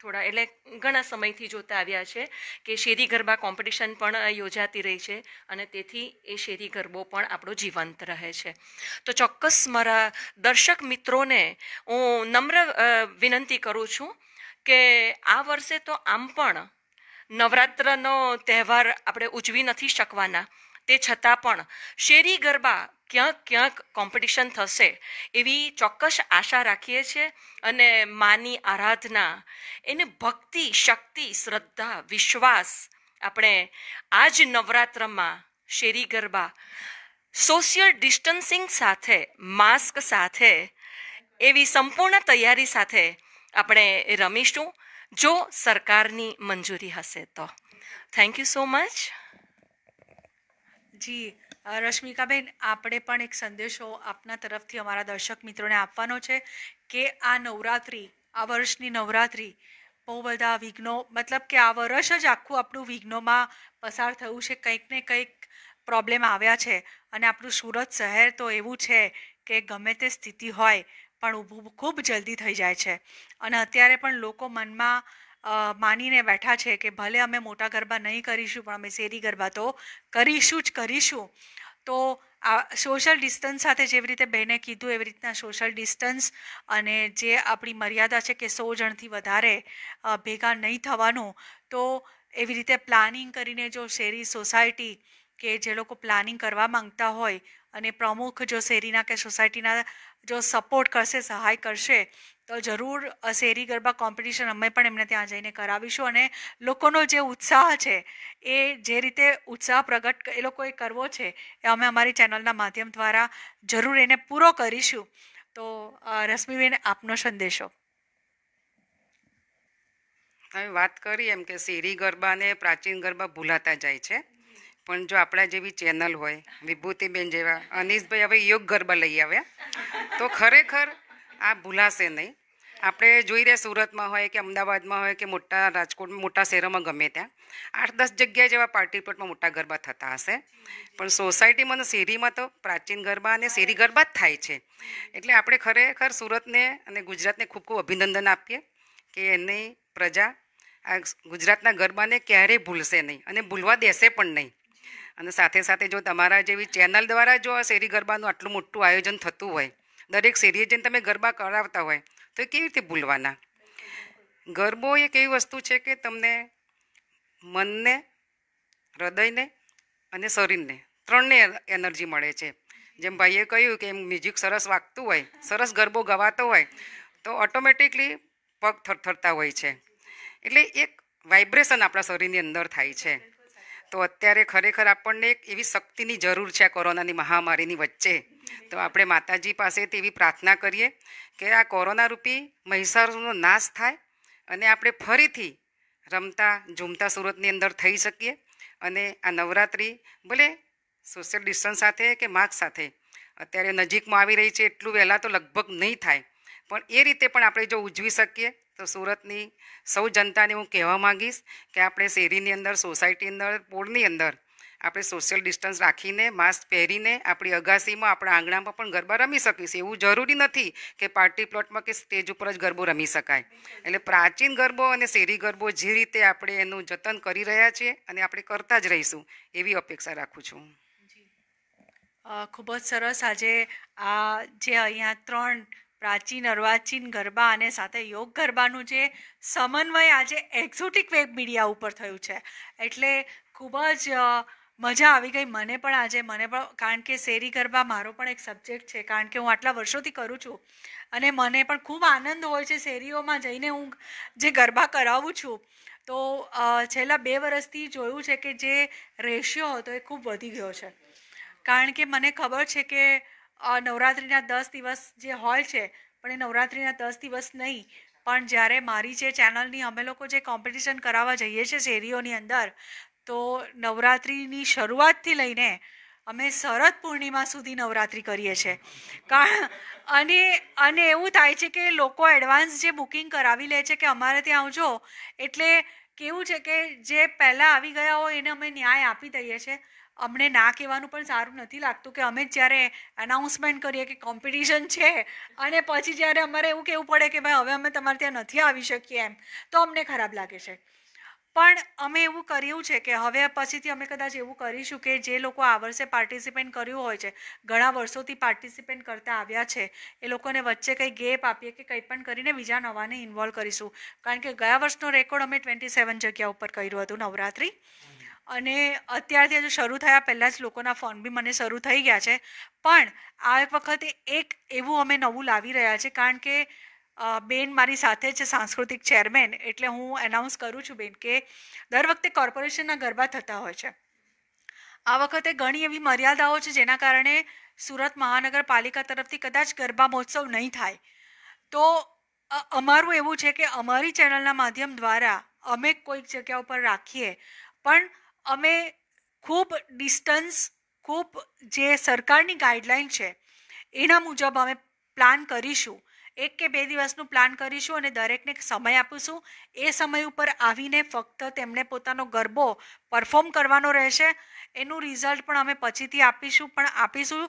થોડા એટલે ઘણા સમયથી જોતા આવ્યા છે કે શેરી ગરબા કોમ્પિટિશન પણ યોજાતી રહી છે અને તેથી એ શેરી ગરબો પણ આપણો જીવંત રહે છે તો ચોક્કસ મારા દર્શક મિત્રોને હું નમ્ર વિનંતી કરું છું કે આ વર્ષે તો આમ પણ નવરાત્રનો તહેવાર આપણે ઉજવી નથી શકવાના તે છતાં પણ શેરી ગરબા ક્યાંક ક્યાંક કોમ્પિટિશન થશે એવી ચોક્કસ આશા રાખીએ છીએ અને માની આરાધના એને ભક્તિ શક્તિ શ્રદ્ધા વિશ્વાસ આપણે આ જ નવરાત્રમાં શેરી ગરબા સોશિયલ ડિસ્ટન્સિંગ સાથે માસ્ક સાથે એવી સંપૂર્ણ તૈયારી સાથે આપણે રમીશું જો સરકારની મંજૂરી હશે તો thank you so much ji રશ્મિકાબેન આપણે પણ એક સંદેશો આપના તરફથી અમારા દર્શક મિત્રોને આપવાનો છે કે આ નવરાત્રિ આ વર્ષની નવરાત્રિ બહુ બધા વિઘ્નો મતલબ કે આ વર્ષ જ આખું આપણું વિઘ્નોમાં પસાર થયું છે કંઈક ને કંઈક પ્રોબ્લેમ આવ્યા છે અને આપણું સુરત શહેર તો એવું છે કે ગમે તે સ્થિતિ હોય પણ ઊભું ખૂબ જલ્દી થઈ જાય છે અને અત્યારે પણ લોકો મનમાં માનીને બેઠા છે કે ભલે અમે મોટા ગરબા નહીં કરીશું પણ અમે શેરી ગરબા તો કરીશું જ કરીશું તો આ સોશિયલ ડિસ્ટન્સ સાથે જેવી રીતે બહેને કીધું એવી રીતના સોશિયલ ડિસ્ટન્સ અને જે આપણી મર્યાદા છે કે સો જણથી વધારે ભેગા નહીં થવાનું તો એવી રીતે પ્લાનિંગ કરીને જો શેરી સોસાયટી કે જે લોકો પ્લાનિંગ કરવા માંગતા હોય અને પ્રમુખ જો શેરીના કે સોસાયટીના જો સપોર્ટ કરશે સહાય કરશે તો જરૂર શેરી ગરબા કોમ્પિટિશન અમે પણ એમને ત્યાં જઈને કરાવીશું અને લોકોનો જે ઉત્સાહ છે એ જે રીતે ઉત્સાહ પ્રગટ એ લોકોએ કરવો છે એ અમે અમારી ચેનલના માધ્યમ દ્વારા જરૂર એને પૂરો કરીશું તો રશ્મિબેન આપનો સંદેશો તમે વાત કરી એમ કે શેરી ગરબાને પ્રાચીન ગરબા ભૂલાતા જાય છે પણ જો આપણા જેવી ચેનલ હોય વિભૂતિબેન જેવા અનીશભાઈ હવે યોગ ગરબા લઈ આવ્યા તો ખરેખર આ ભૂલાશે નહીં આપણે જોઈ રહ્યા સુરતમાં હોય કે અમદાવાદમાં હોય કે મોટા રાજકોટ મોટા શહેરોમાં ગમે ત્યાં આઠ દસ જગ્યા જેવા પાર્ટીપટમાં મોટા ગરબા થતા હશે પણ સોસાયટીમાં અને શેરીમાં તો પ્રાચીન ગરબા અને શેરી ગરબા જ થાય છે એટલે આપણે ખરેખર સુરતને અને ગુજરાતને ખૂબ ખૂબ અભિનંદન આપીએ કે એની પ્રજા આ ગુજરાતના ગરબાને ક્યારેય ભૂલશે નહીં અને ભૂલવા દેશે પણ નહીં અને સાથે સાથે જો તમારા જેવી ચેનલ દ્વારા જો આ શેરી ગરબાનું આટલું મોટું આયોજન થતું હોય દરેક શેરીએ જઈને તમે ગરબા કરાવતા હોય તો એ કેવી રીતે ભૂલવાના ગરબો એક એવી વસ્તુ છે કે તમને મનને હૃદયને અને શરીરને ત્રણને એનર્જી મળે છે જેમ ભાઈએ કહ્યું કે એમ મ્યુઝિક સરસ વાગતું હોય સરસ ગરબો ગવાતો હોય તો ઓટોમેટિકલી પગ થરથરતા હોય છે એટલે એક વાઇબ્રેશન આપણા શરીરની અંદર થાય છે તો અત્યારે ખરેખર આપણને એક એવી શક્તિની જરૂર છે આ કોરોનાની મહામારીની વચ્ચે તો આપણે માતાજી પાસે એવી પ્રાર્થના કરીએ કે આ કોરોના રૂપી મહિષાસુરનો નાશ થાય અને આપણે ફરીથી રમતા ઝૂમતા સુરતની અંદર થઈ શકીએ અને આ નવરાત્રિ ભલે સોશિયલ ડિસ્ટન્સ સાથે કે માસ્ક સાથે અત્યારે નજીકમાં આવી રહી છે એટલું વહેલાં તો લગભગ નહીં થાય પણ એ રીતે પણ આપણે જો ઉજવી શકીએ તો સુરતની સૌ જનતાને હું કહેવા માંગીશ કે આપણે શેરીની અંદર સોસાયટી અંદર પોળની અંદર આપણે સોશિયલ ડિસ્ટન્સ રાખીને માસ્ક પહેરીને આપણી અગાસીમાં આપણા આંગણામાં પણ ગરબા રમી શકીશ એવું જરૂરી નથી કે પાર્ટી પ્લોટમાં કે સ્ટેજ ઉપર જ ગરબો રમી શકાય એટલે પ્રાચીન ગરબો અને શેરી ગરબો જે રીતે આપણે એનું જતન કરી રહ્યા છીએ અને આપણે કરતા જ રહીશું એવી અપેક્ષા રાખું છું ખૂબ જ સરસ આજે આ જે અહીંયા ત્રણ પ્રાચીન અર્વાચીન ગરબા અને સાથે યોગ ગરબાનું જે સમન્વય આજે એક્ઝોટિક વેબ મીડિયા ઉપર થયું છે એટલે ખૂબ જ મજા આવી ગઈ મને પણ આજે મને પણ કારણ કે શેરી ગરબા મારો પણ એક સબ્જેક્ટ છે કારણ કે હું આટલા વર્ષોથી કરું છું અને મને પણ ખૂબ આનંદ હોય છે શેરીઓમાં જઈને હું જે ગરબા કરાવું છું તો છેલ્લા બે વર્ષથી જોયું છે કે જે રેશિયો હતો એ ખૂબ વધી ગયો છે કારણ કે મને ખબર છે કે નવરાત્રિના દસ દિવસ જે હોય છે પણ એ નવરાત્રિના દસ દિવસ નહીં પણ જ્યારે મારી જે ચેનલની અમે લોકો જે કોમ્પિટિશન કરાવવા જઈએ છીએ શેરીઓની અંદર તો નવરાત્રિની શરૂઆતથી લઈને અમે શરદ પૂર્ણિમા સુધી નવરાત્રિ કરીએ છીએ કારણ અને અને એવું થાય છે કે લોકો એડવાન્સ જે બુકિંગ કરાવી લે છે કે અમારે ત્યાં આવજો એટલે કેવું છે કે જે પહેલાં આવી ગયા હોય એને અમે ન્યાય આપી દઈએ છીએ અમને ના કહેવાનું પણ સારું નથી લાગતું કે અમે જ્યારે એનાઉન્સમેન્ટ કરીએ કે કોમ્પિટિશન છે અને પછી જ્યારે અમારે એવું કહેવું પડે કે ભાઈ હવે અમે તમારે ત્યાં નથી આવી શકીએ એમ તો અમને ખરાબ લાગે છે પણ અમે એવું કર્યું છે કે હવે પછીથી અમે કદાચ એવું કરીશું કે જે લોકો આ વર્ષે પાર્ટિસિપેન્ટ કર્યું હોય છે ઘણા વર્ષોથી પાર્ટિસિપેન્ટ કરતા આવ્યા છે એ લોકોને વચ્ચે કંઈ ગેપ આપીએ કે કંઈ પણ કરીને બીજા નવાને ઇન્વોલ્વ કરીશું કારણ કે ગયા વર્ષનો રેકોર્ડ અમે ટ્વેન્ટી સેવન જગ્યા ઉપર કર્યું હતું નવરાત્રિ અને અત્યારથી હજુ શરૂ થયા પહેલાં જ લોકોના ફોન બી મને શરૂ થઈ ગયા છે પણ આ વખતે એક એવું અમે નવું લાવી રહ્યા છે કારણ કે બેન મારી સાથે છે સાંસ્કૃતિક ચેરમેન એટલે હું એનાઉન્સ કરું છું બેન કે દર વખતે કોર્પોરેશનના ગરબા થતા હોય છે આ વખતે ઘણી એવી મર્યાદાઓ છે જેના કારણે સુરત મહાનગરપાલિકા તરફથી કદાચ ગરબા મહોત્સવ નહીં થાય તો અમારું એવું છે કે અમારી ચેનલના માધ્યમ દ્વારા અમે કોઈક જગ્યા ઉપર રાખીએ પણ અમે ખૂબ ડિસ્ટન્સ ખૂબ જે સરકારની ગાઈડલાઇન છે એના મુજબ અમે પ્લાન કરીશું એક કે બે દિવસનું પ્લાન કરીશું અને દરેકને સમય આપીશું એ સમય ઉપર આવીને ફક્ત તેમણે પોતાનો ગરબો પરફોર્મ કરવાનો રહેશે એનું રિઝલ્ટ પણ અમે પછીથી આપીશું પણ આપીશું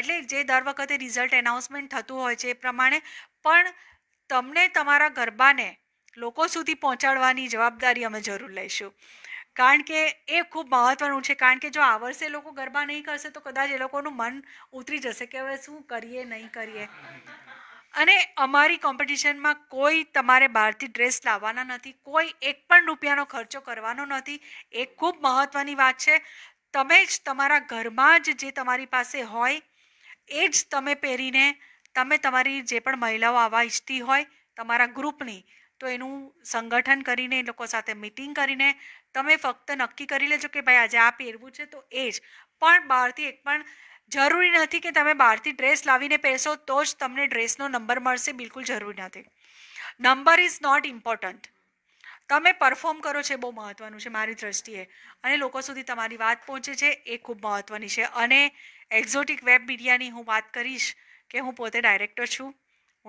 એટલે જે દર વખતે રિઝલ્ટ એનાઉન્સમેન્ટ થતું હોય છે એ પ્રમાણે પણ તમને તમારા ગરબાને લોકો સુધી પહોંચાડવાની જવાબદારી અમે જરૂર લઈશું કારણ કે એ ખૂબ મહત્ત્વનું છે કારણ કે જો આ વર્ષે લોકો ગરબા નહીં કરશે તો કદાચ એ લોકોનું મન ઉતરી જશે કે હવે શું કરીએ નહીં કરીએ અને અમારી કોમ્પિટિશનમાં કોઈ તમારે બહારથી ડ્રેસ લાવવાના નથી કોઈ એક પણ રૂપિયાનો ખર્ચો કરવાનો નથી એ ખૂબ મહત્ત્વની વાત છે તમે જ તમારા ઘરમાં જ જે તમારી પાસે હોય એ જ તમે પહેરીને તમે તમારી જે પણ મહિલાઓ આવવા ઈચ્છતી હોય તમારા ગ્રુપની તો એનું સંગઠન કરીને એ લોકો સાથે મિટિંગ કરીને તમે ફક્ત નક્કી કરી લેજો કે ભાઈ આજે આ પહેરવું છે તો એ જ પણ બહારથી એક પણ જરૂરી નથી કે તમે બહારથી ડ્રેસ લાવીને પહેરશો તો જ તમને ડ્રેસનો નંબર મળશે બિલકુલ જરૂરી નથી નંબર ઇઝ નોટ ઇમ્પોર્ટન્ટ તમે પરફોર્મ કરો છે બહુ મહત્ત્વનું છે મારી દ્રષ્ટિએ અને લોકો સુધી તમારી વાત પહોંચે છે એ ખૂબ મહત્ત્વની છે અને એક્ઝોટિક વેબ મીડિયાની હું વાત કરીશ કે હું પોતે ડાયરેક્ટર છું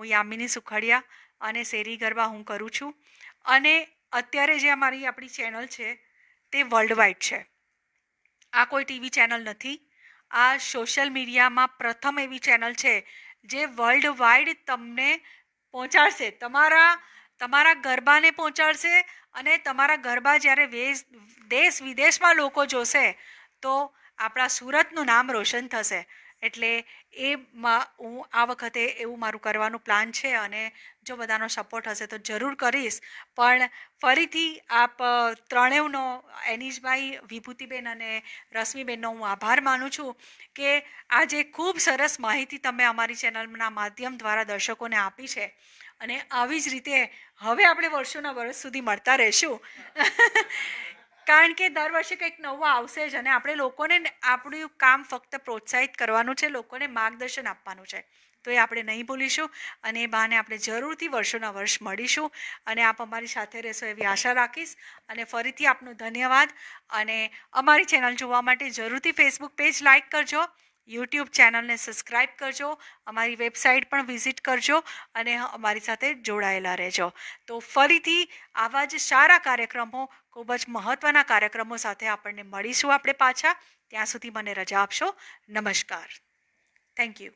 હું યામિની સુખડિયા અને શેરી ગરબા હું કરું છું અને અત્યારે જે અમારી આપણી ચેનલ છે તે વર્લ્ડવાઇડ છે આ કોઈ ટીવી ચેનલ નથી આ સોશિયલ મીડિયામાં પ્રથમ એવી ચેનલ છે જે વર્લ્ડ વાઇડ તમને પહોંચાડશે તમારા તમારા ગરબાને પહોંચાડશે અને તમારા ગરબા જ્યારે વેશ દેશ વિદેશમાં લોકો જોશે તો આપણા સુરતનું નામ રોશન થશે એટલે એમાં હું આ વખતે એવું મારું કરવાનું પ્લાન છે અને જો બધાનો સપોર્ટ હશે તો જરૂર કરીશ પણ ફરીથી આપ ત્રણેયનો એનીશભાઈ વિભૂતિબેન અને રશ્મિબેનનો હું આભાર માનું છું કે આજે ખૂબ સરસ માહિતી તમે અમારી ચેનલના માધ્યમ દ્વારા દર્શકોને આપી છે અને આવી જ રીતે હવે આપણે વર્ષોના વર્ષ સુધી મળતા રહેશું કારણ કે દર વર્ષે કંઈક નવું આવશે જ અને આપણે લોકોને આપણું કામ ફક્ત પ્રોત્સાહિત કરવાનું છે લોકોને માર્ગદર્શન આપવાનું છે તો એ આપણે નહીં ભૂલીશું અને એ બહાને આપણે જરૂરથી વર્ષોના વર્ષ મળીશું અને આપ અમારી સાથે રહેશો એવી આશા રાખીશ અને ફરીથી આપનો ધન્યવાદ અને અમારી ચેનલ જોવા માટે જરૂરથી ફેસબુક પેજ લાઇક કરજો યુટ્યુબ ચેનલને સબસ્ક્રાઇબ કરજો અમારી વેબસાઇટ પણ વિઝિટ કરજો અને અમારી સાથે જોડાયેલા રહેજો તો ફરીથી આવા જ સારા કાર્યક્રમો ખૂબ જ મહત્ત્વના કાર્યક્રમો સાથે આપણને મળીશું આપણે પાછા ત્યાં સુધી મને રજા આપશો નમસ્કાર થેન્ક યુ